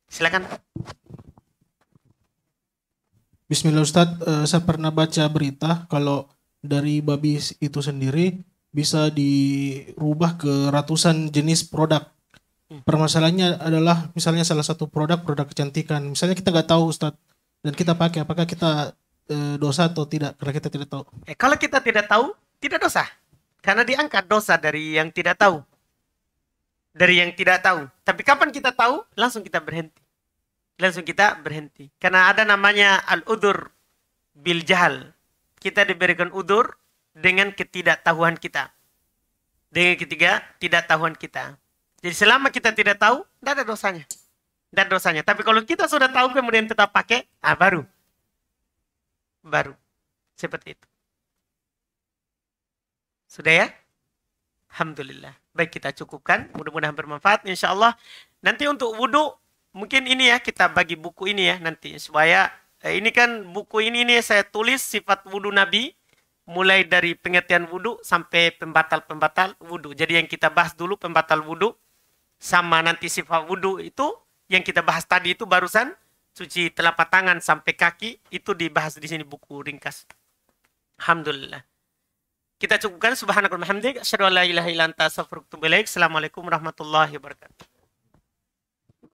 Silakan. Bismillah Ustadz, eh, saya pernah baca berita kalau dari babi itu sendiri bisa dirubah ke ratusan jenis produk Hmm. Permasalahannya adalah misalnya salah satu produk produk kecantikan, misalnya kita nggak tahu Ustadz dan kita pakai, apakah kita e, dosa atau tidak? Karena kita tidak tahu. Eh, kalau kita tidak tahu, tidak dosa, karena diangkat dosa dari yang tidak tahu, dari yang tidak tahu. Tapi kapan kita tahu, langsung kita berhenti, langsung kita berhenti, karena ada namanya al udur bil jahal. Kita diberikan udur dengan ketidaktahuan kita. Dengan ketiga, tidak tahuan kita. Jadi selama kita tidak tahu, tidak ada dosanya. Tidak ada dosanya. Tapi kalau kita sudah tahu kemudian tetap pakai, ah baru. Baru. Seperti itu. Sudah ya? Alhamdulillah. Baik kita cukupkan. Mudah-mudahan bermanfaat. Insya Allah. Nanti untuk wudhu, mungkin ini ya kita bagi buku ini ya nanti. Supaya eh, ini kan buku ini nih ya, saya tulis sifat wudhu Nabi mulai dari pengertian wudhu sampai pembatal-pembatal wudhu. Jadi yang kita bahas dulu pembatal wudhu, sama nanti sifat wudhu itu yang kita bahas tadi itu barusan cuci telapak tangan sampai kaki itu dibahas di sini buku ringkas. Alhamdulillah. Kita cukupkan subhanakallahumma hamdika asyhadu an la ilaha illa anta astaghfiruka wa atubu Assalamualaikum warahmatullahi wabarakatuh.